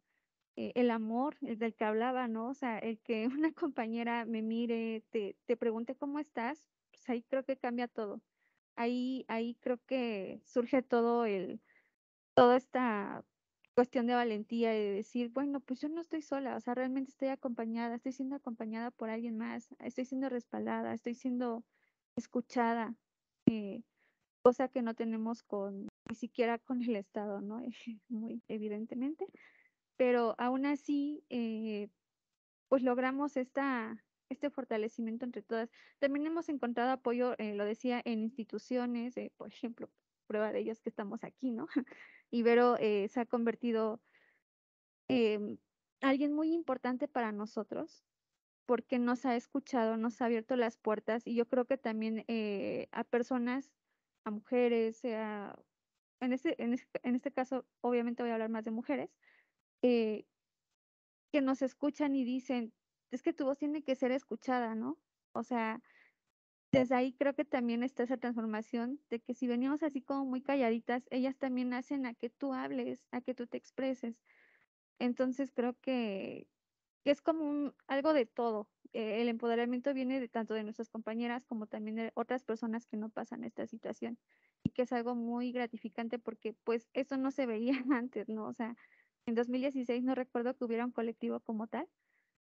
eh, el amor, el del que hablaba, ¿no? O sea, el que una compañera me mire, te, te pregunte cómo estás, pues ahí creo que cambia todo. Ahí, ahí creo que surge todo el, toda esta cuestión de valentía y de decir, bueno, pues yo no estoy sola, o sea, realmente estoy acompañada, estoy siendo acompañada por alguien más, estoy siendo respaldada, estoy siendo escuchada, eh, cosa que no tenemos con, ni siquiera con el Estado, ¿no? Muy evidentemente, pero aún así, eh, pues logramos esta, este fortalecimiento entre todas. También hemos encontrado apoyo, eh, lo decía, en instituciones, por ejemplo, prueba de ellos que estamos aquí, ¿no? Ibero eh, se ha convertido en em, alguien muy importante para nosotros porque nos ha escuchado, nos ha abierto las puertas y yo creo que también eh, a personas, a mujeres, en, este, en, este, caso obviamente voy a hablar más de mujeres, eh, que nos escuchan y dicen, es que tu voz tiene que ser escuchada, ¿no? O sea, desde ahí creo que también está esa transformación de que si veníamos así como muy calladitas, ellas también hacen a que tú hables, a que tú te expreses. Entonces creo que, es como un, algo de todo. Eh, el empoderamiento viene de, tanto de nuestras compañeras como también de otras personas que no pasan esta situación y que es algo muy gratificante porque pues eso no se veía antes, ¿no? O sea, en 2016 no recuerdo que hubiera un colectivo como tal,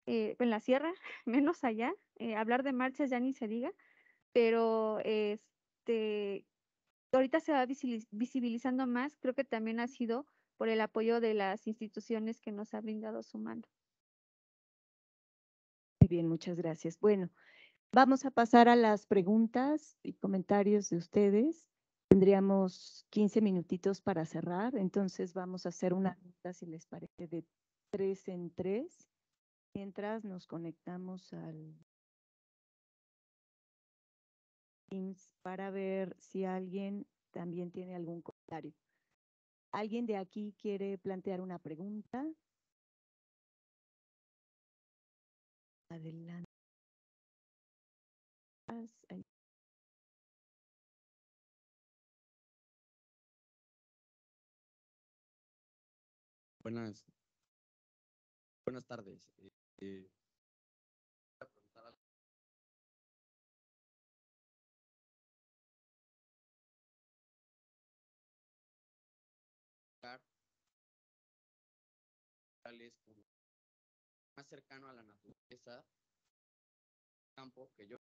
eh, en la sierra, menos allá, eh, hablar de marchas ya ni se diga, pero este, ahorita se va visibilizando más, creo que también ha sido por el apoyo de las instituciones que nos ha brindado su mano. Muy bien, muchas gracias. Bueno, vamos a pasar a las preguntas y comentarios de ustedes. Tendríamos 15 minutitos para cerrar, entonces vamos a hacer una ruta, si les parece, de tres en tres, mientras nos conectamos al para ver si alguien también tiene algún comentario. ¿Alguien de aquí quiere plantear una pregunta? Adelante. Buenas, buenas tardes. Eh, eh, cercano a la naturaleza, campo que yo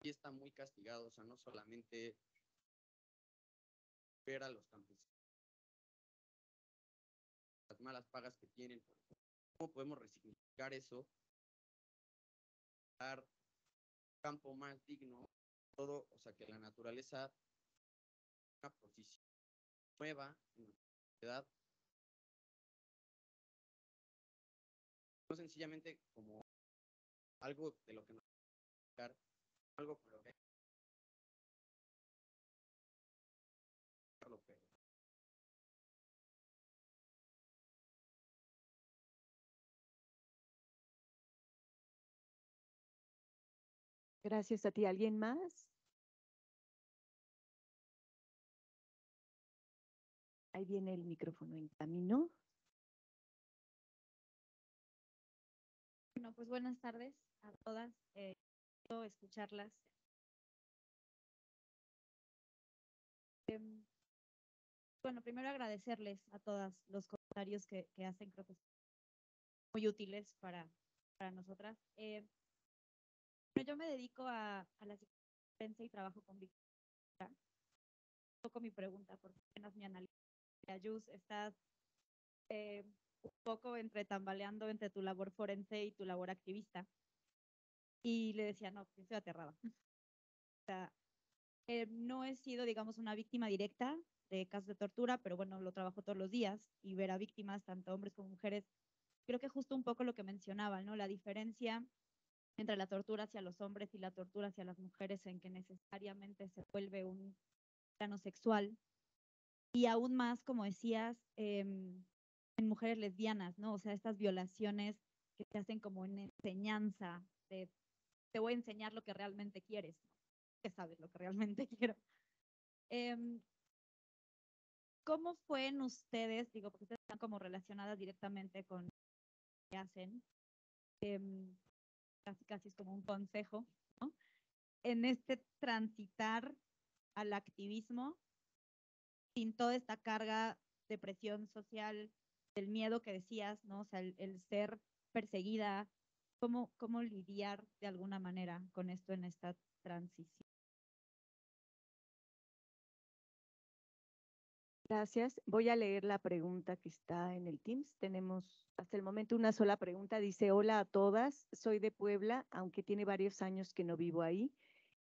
y está muy castigado, o sea, no solamente ver a los campesinos, las malas pagas que tienen, cómo podemos resignificar eso, dar campo más digno, todo, o sea, que la naturaleza una posición nueva en no sencillamente como algo de lo que nos algo lo que Gracias a ti. ¿Alguien más? Ahí viene el micrófono en camino. Bueno, pues buenas tardes a todas. Eh, escucharlas. Em, bueno, primero agradecerles a todas los comentarios que, hacen, creo que son muy útiles para, para nosotras. Eh, yo me dedico a, a la psicología y trabajo con Victoria. Un poco mi pregunta, porque apenas mi análisis de Ayus está eh, un poco entre tambaleando entre tu labor forense y tu labor activista. Y le decía, no, estoy aterrada. Eh, no he sido, digamos, una víctima directa de casos de tortura, pero bueno, lo trabajo todos los días y ver a víctimas, tanto hombres como mujeres, creo que justo un poco lo que mencionaba, ¿no? La diferencia entre la tortura hacia los hombres y la tortura hacia las mujeres en que necesariamente se vuelve un plano sexual. Y aún más, como decías, em, en mujeres lesbianas, ¿no? O sea, estas violaciones que se hacen como en enseñanza de te voy a enseñar lo que realmente quieres, que sabes lo que realmente quiero. Em, ¿Cómo fue en ustedes, digo, porque ustedes están como relacionadas directamente con lo que hacen, em, casi casi es como un consejo, ¿no? En este transitar al activismo sin toda esta carga de presión social del miedo que decías, ¿no? O sea, el, ser perseguida, ¿cómo, ¿cómo lidiar de alguna manera con esto en esta transición? Gracias. Voy a leer la pregunta que está en el Teams. Tenemos hasta el momento una sola pregunta. Dice, hola a todas, soy de Puebla, aunque tiene varios años que no vivo ahí.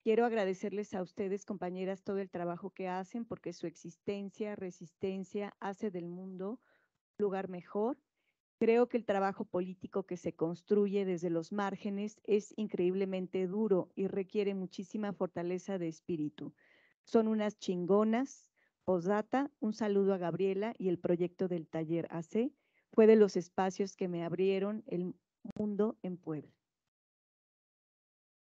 Quiero agradecerles a ustedes, compañeras, todo el trabajo que hacen, porque su existencia, resistencia, hace del mundo lugar mejor. Creo que el trabajo político que se construye desde los márgenes es increíblemente duro y requiere muchísima fortaleza de espíritu. Son unas chingonas. Posdata, un saludo a Gabriela y el proyecto del taller AC fue de los espacios que me abrieron el mundo en Puebla.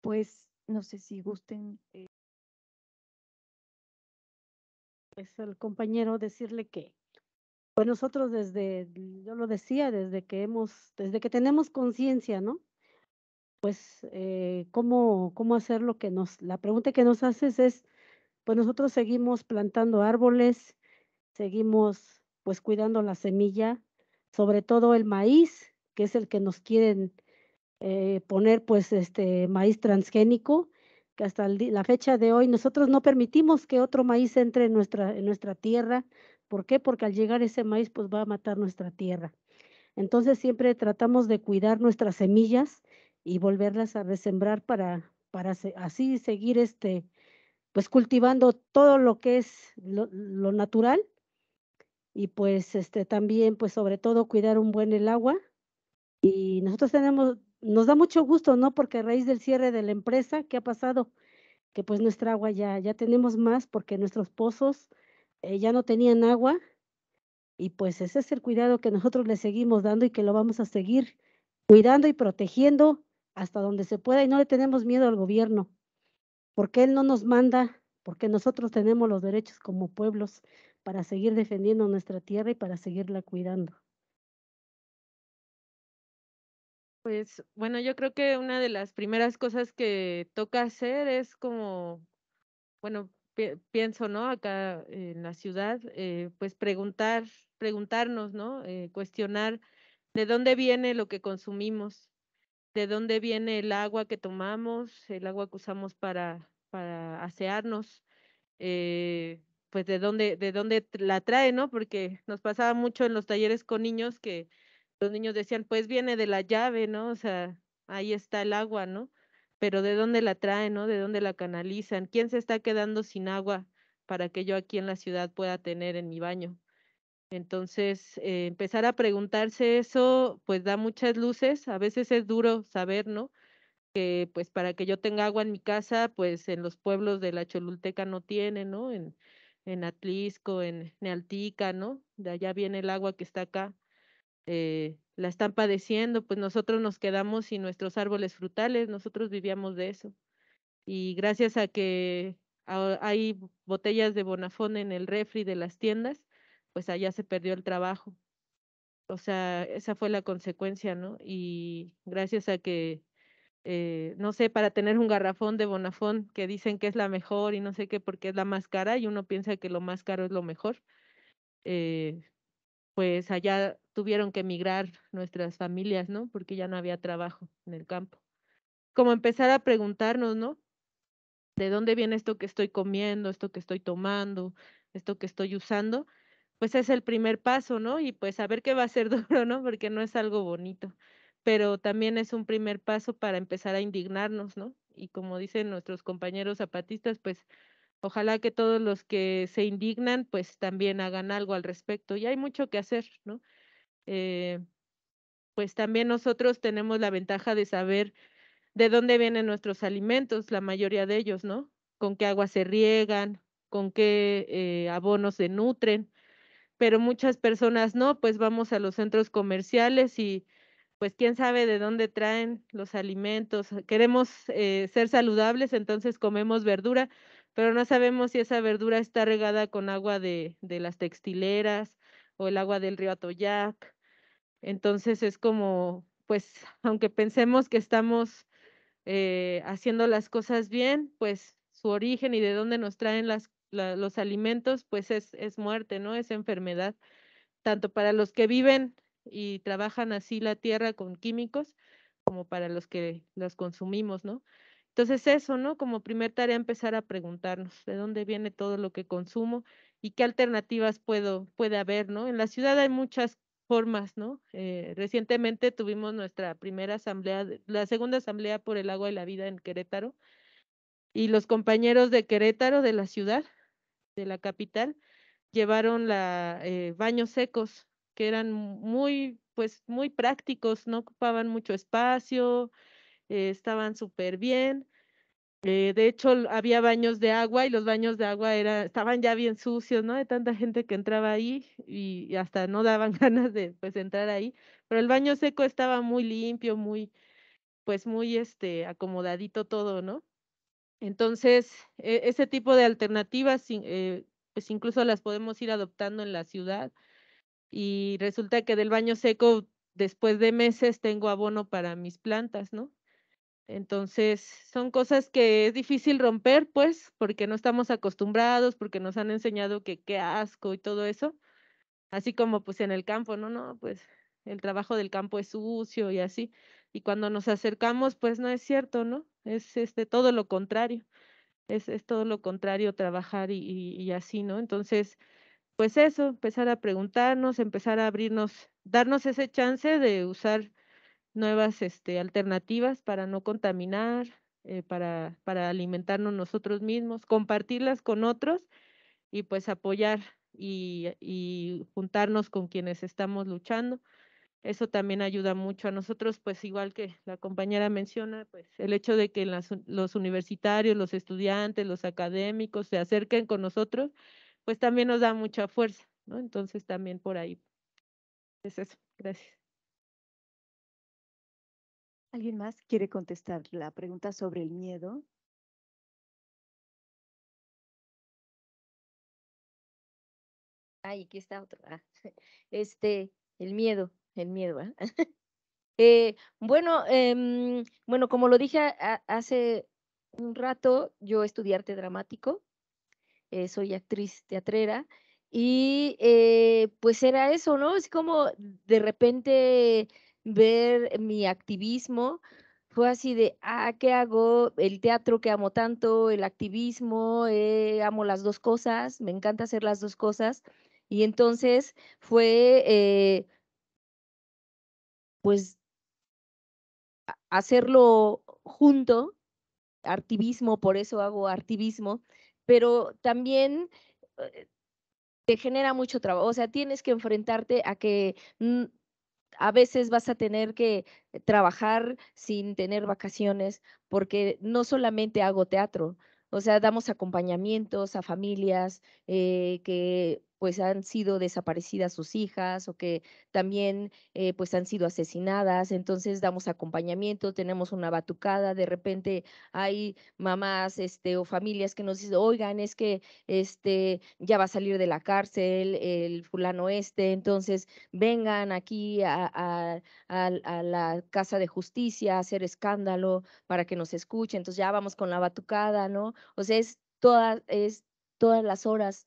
Pues no sé si gusten. Eh. Pues al compañero decirle que pues nosotros desde, yo lo decía, desde que hemos, desde que tenemos conciencia, ¿no? Pues eh, cómo, cómo hacer lo que nos, la pregunta que nos haces es, pues nosotros seguimos plantando árboles, seguimos pues cuidando la semilla, sobre todo el maíz, que es el que nos quieren eh, poner pues este maíz transgénico, que hasta la fecha de hoy nosotros no permitimos que otro maíz entre en nuestra, en nuestra tierra, ¿Por qué? Porque al llegar ese maíz, pues va a matar nuestra tierra. Entonces siempre tratamos de cuidar nuestras semillas y volverlas a resembrar para, para así seguir este, pues cultivando todo lo que es lo, natural y pues este, también, pues sobre todo cuidar un buen el agua. Y nosotros tenemos, nos da mucho gusto, ¿no? Porque a raíz del cierre de la empresa, ¿qué ha pasado? Que pues nuestra agua ya, ya tenemos más porque nuestros pozos eh, ya no tenían agua y pues ese es el cuidado que nosotros le seguimos dando y que lo vamos a seguir cuidando y protegiendo hasta donde se pueda y no le tenemos miedo al gobierno, porque él no nos manda, porque nosotros tenemos los derechos como pueblos para seguir defendiendo nuestra tierra y para seguirla cuidando. Pues bueno, yo creo que una de las primeras cosas que toca hacer es como, bueno, pienso, ¿no? Acá en la ciudad, eh, pues preguntar, preguntarnos, ¿no? Eh, cuestionar de dónde viene lo que consumimos, de dónde viene el agua que tomamos, el agua que usamos para, para asearnos, eh, pues de dónde, de dónde la trae, ¿no? Porque nos pasaba mucho en los talleres con niños que los niños decían, pues viene de la llave, ¿no? O sea, ahí está el agua, ¿no? pero ¿de dónde la traen, no? ¿De dónde la canalizan? ¿Quién se está quedando sin agua para que yo aquí en la ciudad pueda tener en mi baño? Entonces, eh, empezar a preguntarse eso, pues da muchas luces. A veces es duro saber, ¿no? Que pues para que yo tenga agua en mi casa, pues en los pueblos de la Cholulteca no tiene, ¿no? En, en Atlisco, en Nealtica, ¿no? De allá viene el agua que está acá. Eh, la están padeciendo, pues nosotros nos quedamos sin nuestros árboles frutales, nosotros vivíamos de eso. Y gracias a que hay botellas de Bonafón en el refri de las tiendas, pues allá se perdió el trabajo. O sea, esa fue la consecuencia, ¿no? Y gracias a que, eh, no sé, para tener un garrafón de Bonafón que dicen que es la mejor y no sé qué, porque es la más cara y uno piensa que lo más caro es lo mejor, eh, pues allá tuvieron que emigrar nuestras familias, ¿no? Porque ya no había trabajo en el campo. Como empezar a preguntarnos, ¿no? ¿De dónde viene esto que estoy comiendo, esto que estoy tomando, esto que estoy usando? Pues es el primer paso, ¿no? Y pues a ver qué va a ser duro, ¿no? Porque no es algo bonito, pero también es un primer paso para empezar a indignarnos, ¿no? Y como dicen nuestros compañeros zapatistas, pues Ojalá que todos los que se indignan, pues también hagan algo al respecto. Y hay mucho que hacer, ¿no? Eh, pues también nosotros tenemos la ventaja de saber de dónde vienen nuestros alimentos, la mayoría de ellos, ¿no? Con qué agua se riegan, con qué eh, abonos se nutren, pero muchas personas no, pues vamos a los centros comerciales y pues quién sabe de dónde traen los alimentos. Queremos eh, ser saludables, entonces comemos verdura, pero no sabemos si esa verdura está regada con agua de, de las textileras o el agua del río Atoyac. Entonces es como, pues, aunque pensemos que estamos eh, haciendo las cosas bien, pues su origen y de dónde nos traen las, los alimentos, pues es, es muerte, ¿no? Es enfermedad, tanto para los que viven y trabajan así la tierra con químicos, como para los que las consumimos, ¿no? Entonces eso, ¿no? Como primer tarea empezar a preguntarnos de dónde viene todo lo que consumo y qué alternativas puedo, puede haber, ¿no? En la ciudad hay muchas formas, ¿no? Eh, recientemente tuvimos nuestra primera asamblea, la segunda asamblea por el agua y la vida en Querétaro y los compañeros de Querétaro, de la ciudad, de la capital, llevaron eh, baños secos que eran muy, pues muy prácticos, no ocupaban mucho espacio, eh, estaban súper bien. Eh, de hecho, había baños de agua y los baños de agua era, estaban ya bien sucios, ¿no? De tanta gente que entraba ahí y, hasta no daban ganas de pues entrar ahí. Pero el baño seco estaba muy limpio, muy, pues muy este, acomodadito todo, ¿no? Entonces, e, ese tipo de alternativas, eh, pues incluso las podemos ir adoptando en la ciudad. Y resulta que del baño seco, después de meses, tengo abono para mis plantas, ¿no? Entonces, son cosas que es difícil romper, pues, porque no estamos acostumbrados, porque nos han enseñado que qué asco y todo eso. Así como pues en el campo, no, no, pues el trabajo del campo es sucio y así. Y cuando nos acercamos, pues no es cierto, ¿no? Es este todo lo contrario. Es, es todo lo contrario trabajar y, y, y así, ¿no? Entonces, pues eso, empezar a preguntarnos, empezar a abrirnos, darnos ese chance de usar nuevas este, alternativas para no contaminar, eh, para, para alimentarnos nosotros mismos, compartirlas con otros y pues apoyar y, juntarnos con quienes estamos luchando. Eso también ayuda mucho a nosotros, pues igual que la compañera menciona, pues el hecho de que los universitarios, los estudiantes, los académicos se acerquen con nosotros, pues también nos da mucha fuerza, ¿no? Entonces también por ahí. Es eso, gracias. ¿Alguien más quiere contestar la pregunta sobre el miedo? Ay, aquí está otro. Ah, este, el miedo, el miedo. ¿ah? Eh, bueno, em, bueno, como lo dije hace un rato, yo estudié arte dramático, eh, soy actriz teatrera y eh, pues era eso, ¿no? Es como de repente ver mi activismo, fue así de, ah, ¿qué hago? El teatro que amo tanto, el activismo, eh, amo las dos cosas, me encanta hacer las dos cosas. Y entonces fue, eh pues, hacerlo junto, activismo, por eso hago activismo, pero también... Eh, te genera mucho trabajo, o sea, tienes que enfrentarte a que a veces vas a tener que eh, trabajar sin tener vacaciones, porque no solamente hago teatro, o sea, damos acompañamientos a familias eh, que pues han sido desaparecidas sus hijas o que también eh, pues han sido asesinadas. Entonces damos acompañamiento, tenemos una batucada, de repente hay mamás este, o familias que nos dicen, oigan, es que este, ya va a salir de la cárcel el fulano este, entonces vengan aquí a, la Casa de Justicia a hacer escándalo para que nos escuchen. Entonces ya vamos con la batucada, ¿no? O sea, es todas, es todas las horas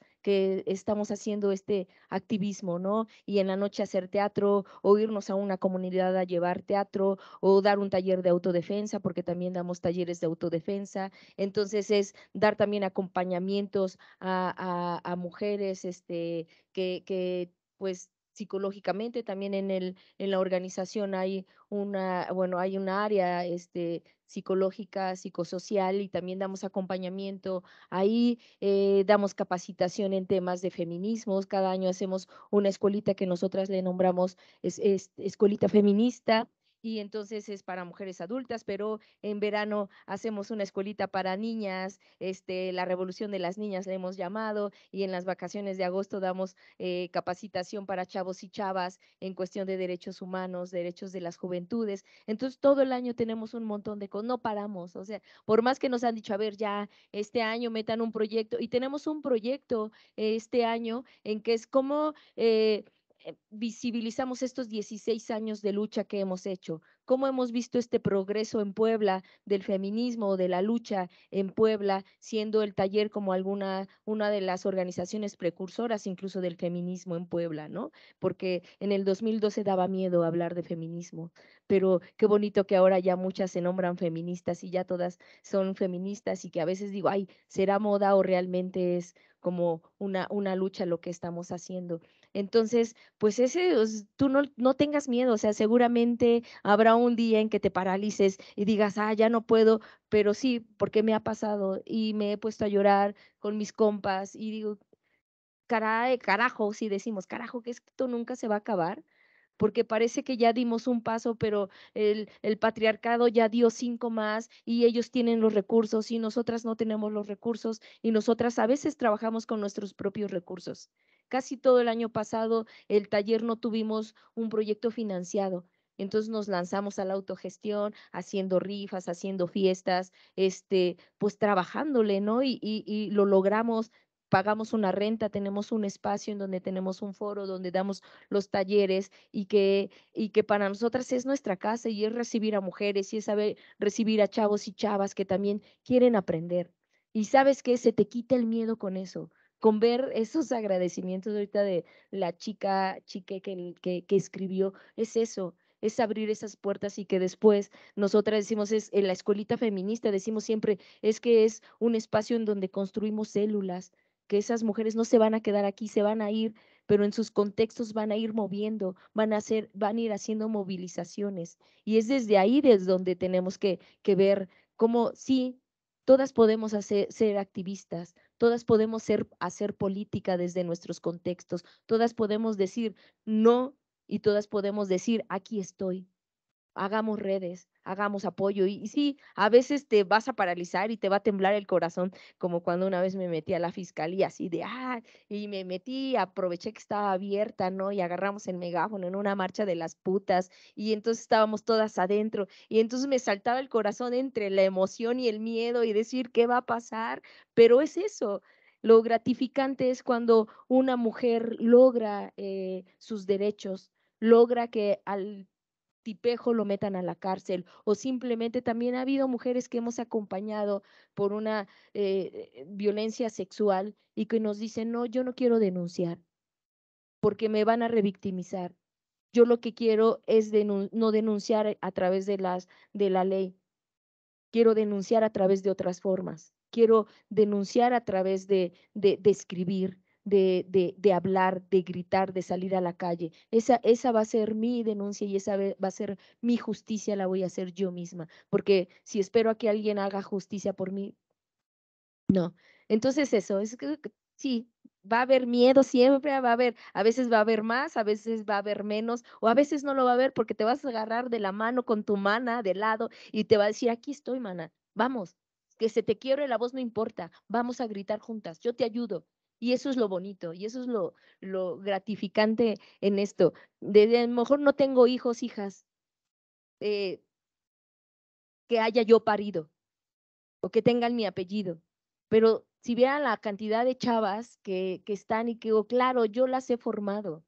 estamos haciendo este activismo, ¿no? Y en la noche hacer teatro o irnos a una comunidad a llevar teatro o dar un taller de autodefensa, porque también damos talleres de autodefensa. Entonces es dar también acompañamientos a, mujeres este, que, que pues psicológicamente, también en, el, en la organización hay una, bueno, hay un área este, psicológica, psicosocial y también damos acompañamiento ahí, eh, damos capacitación en temas de feminismos, cada año hacemos una escuelita que nosotras le nombramos es, es, escuelita feminista y entonces es para mujeres adultas, pero en verano hacemos una escuelita para niñas, este, la revolución de las niñas le hemos llamado, y en las vacaciones de agosto damos eh, capacitación para chavos y chavas en cuestión de derechos humanos, derechos de las juventudes. Entonces todo el año tenemos un montón de cosas, no paramos, o sea, por más que nos han dicho, a ver, ya este año metan un proyecto, y tenemos un proyecto este año en que es como... Eh, eh, visibilizamos estos 16 años de lucha que hemos hecho? ¿Cómo hemos visto este progreso en Puebla del feminismo, de la lucha en Puebla, siendo el taller como alguna una de las organizaciones precursoras incluso del feminismo en Puebla, ¿no? Porque en el 2012 daba miedo hablar de feminismo, pero qué bonito que ahora ya muchas se nombran feministas y ya todas son feministas y que a veces digo, ay, será moda o realmente es como una, una lucha lo que estamos haciendo. Entonces, pues ese, tú no, tengas miedo, o sea, seguramente habrá un día en que te paralices y digas, ah, ya no puedo, pero sí, porque me ha pasado y me he puesto a llorar con mis compas y digo, carajo, si decimos, carajo, que esto nunca se va a acabar, porque parece que ya dimos un paso, pero el, patriarcado ya dio cinco más y ellos tienen los recursos y nosotras no tenemos los recursos y nosotras a veces trabajamos con nuestros propios recursos. Casi todo el año pasado el taller no tuvimos un proyecto financiado. Entonces nos lanzamos a la autogestión, haciendo rifas, haciendo fiestas, este, pues trabajándole, ¿no? y lo logramos pagamos una renta, tenemos un espacio en donde tenemos un foro, donde damos los talleres y que, y que para nosotras es nuestra casa y es recibir a mujeres y es saber recibir a chavos y chavas que también quieren aprender. Y sabes que se te quita el miedo con eso, con ver esos agradecimientos ahorita de la chica, chique que, que, que escribió, es eso, es abrir esas puertas y que después nosotras decimos, es en la escuelita feminista, decimos siempre, es que es un espacio en donde construimos células, que esas mujeres no se van a quedar aquí, se van a ir, pero en sus contextos van a ir moviendo, van a, hacer, van a ir haciendo movilizaciones. Y es desde ahí desde donde tenemos que, ver cómo sí, todas podemos hacer, ser activistas, todas podemos hacer política desde nuestros contextos, todas podemos decir no y todas podemos decir aquí estoy, hagamos redes, hagamos apoyo. Y, sí, a veces te vas a paralizar y te va a temblar el corazón, como cuando una vez me metí a la fiscalía, así de, ah, y me metí, aproveché que estaba abierta, ¿no? Y agarramos el megáfono en una marcha de las putas y entonces estábamos todas adentro. Y entonces me saltaba el corazón entre la emoción y el miedo y decir, ¿qué va a pasar? Pero es eso, lo gratificante es cuando una mujer logra eh, sus derechos, logra que al pejo lo metan a la cárcel o simplemente también ha habido mujeres que hemos acompañado por una eh, eh, violencia sexual y que nos dicen, no, yo no quiero denunciar porque me van a revictimizar. Yo lo que quiero es no denunciar a través de, las, de la ley, quiero denunciar a través de otras formas, quiero denunciar a través de, de, de escribir, de, hablar, de gritar, de salir a la calle. Esa, esa va a ser mi denuncia y esa va a ser mi justicia, la voy a hacer yo misma, porque si espero a que alguien haga justicia por mí, no. Entonces eso, es que sí, va a haber miedo siempre, va a haber, a veces va a haber más, a veces va a haber menos, o a veces no lo va a haber porque te vas a agarrar de la mano con tu mana de lado y te va a decir, aquí estoy, mana, vamos, que se te quiebre la voz no importa, vamos a gritar juntas, yo te ayudo, y eso es lo bonito y eso es lo, lo gratificante en esto. a lo mejor no tengo hijos, hijas, eh, que haya yo parido o que tengan mi apellido, pero si vean la cantidad de chavas que, que están y que digo, claro, yo las he formado,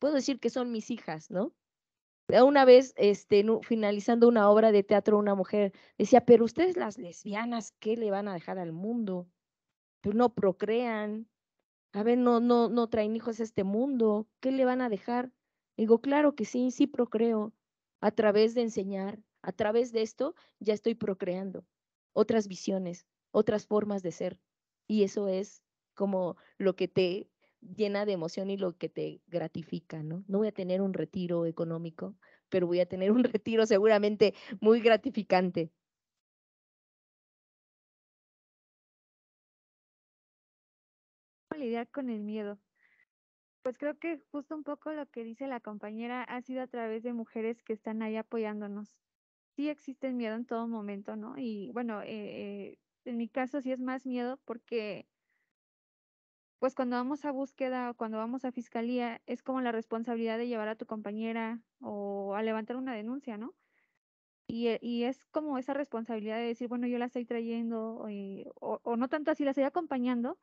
puedo decir que son mis hijas, ¿no? Una vez, este, finalizando una obra de teatro, una mujer decía, pero ustedes las lesbianas, ¿qué le van a dejar al mundo? Pues no procrean, a ver, no, no, no traen hijos a este mundo, ¿qué le van a dejar? Digo, claro que sí, sí procreo. A través de enseñar, a través de esto, ya estoy procreando otras visiones, otras formas de ser. Y eso es como lo que te llena de emoción y lo que te gratifica, ¿no? No voy a tener un retiro económico, pero voy a tener un retiro seguramente muy gratificante, con el miedo? Pues creo que justo un poco lo que dice la compañera ha sido a través de mujeres que están ahí apoyándonos. Sí existe el miedo en todo momento, ¿no? Y bueno, eh, eh, en mi caso sí es más miedo porque pues cuando vamos a búsqueda o cuando vamos a fiscalía es como la responsabilidad de llevar a tu compañera o a levantar una denuncia, ¿no? Y, eh, y es como esa responsabilidad de decir, bueno, yo la estoy trayendo o, o no tanto así, la estoy acompañando,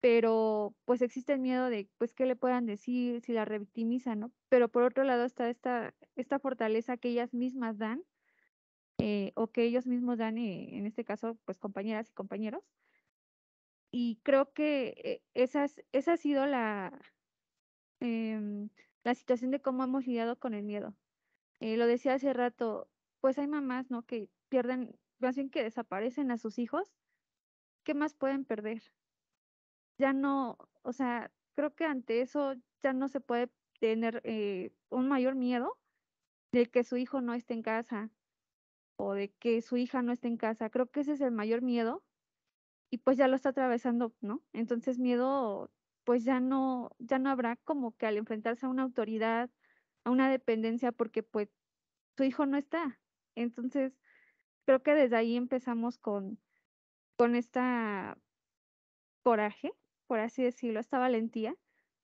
pero pues existe el miedo de, pues, qué le puedan decir si la revictimizan, ¿no? Pero por otro lado está esta, esta fortaleza que ellas mismas dan, eh, o que ellos mismos dan, eh, en este caso, pues, compañeras y compañeros. Y creo que eh, esa ha sido la, em, la situación de cómo hemos lidiado con el miedo. lo decía hace rato, pues hay mamás, ¿no? Que pierden, más bien que desaparecen a sus hijos. ¿Qué más pueden perder? ya no, o sea, creo que ante eso ya no se puede tener eh, un mayor miedo de que su hijo no esté en casa o de que su hija no esté en casa. Creo que ese es el mayor miedo y pues ya lo está atravesando, ¿no? Entonces miedo pues ya no, ya no habrá como que al enfrentarse a una autoridad, a una dependencia, porque pues su hijo no está. Entonces, creo que desde ahí empezamos con, con esta coraje por así decirlo, esta valentía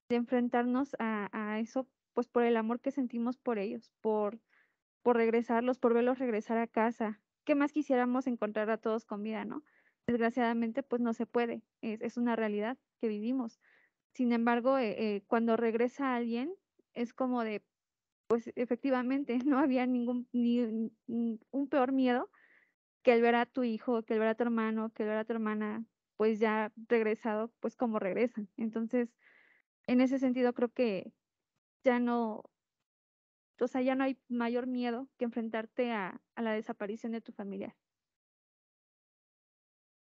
de enfrentarnos a, eso, pues por el amor que sentimos por ellos, por, por regresarlos, por verlos regresar a casa. ¿Qué más quisiéramos encontrar a todos con vida, no? Desgraciadamente, pues no se puede, es, una realidad que vivimos. Sin embargo, eh, eh, cuando regresa alguien, es como de, pues efectivamente, no había ningún ni, un peor miedo que el ver a tu hijo, que el ver a tu hermano, que el ver a tu hermana pues ya regresado, pues como regresan. Entonces, en ese sentido creo que ya no, o sea, ya no hay mayor miedo que enfrentarte a, a la desaparición de tu familia.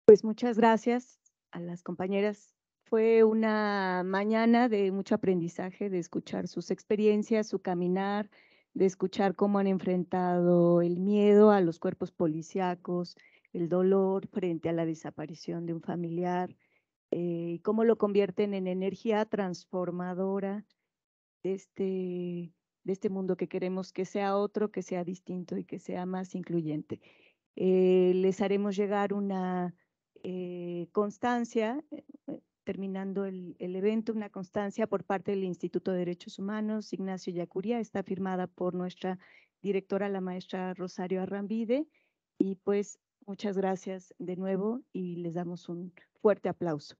Pues muchas gracias a las compañeras. Fue una mañana de mucho aprendizaje, de escuchar sus experiencias, su caminar, de escuchar cómo han enfrentado el miedo a los cuerpos policíacos, el dolor frente a la desaparición de un familiar, eh, cómo lo convierten en energía transformadora de este, de este mundo que queremos que sea otro, que sea distinto y que sea más incluyente. Eh, les haremos llegar una eh, constancia, eh, terminando el, el, evento, una constancia por parte del Instituto de Derechos Humanos, Ignacio Yacuría, está firmada por nuestra directora, la maestra Rosario Arrambide, y pues Muchas gracias de nuevo y les damos un fuerte aplauso.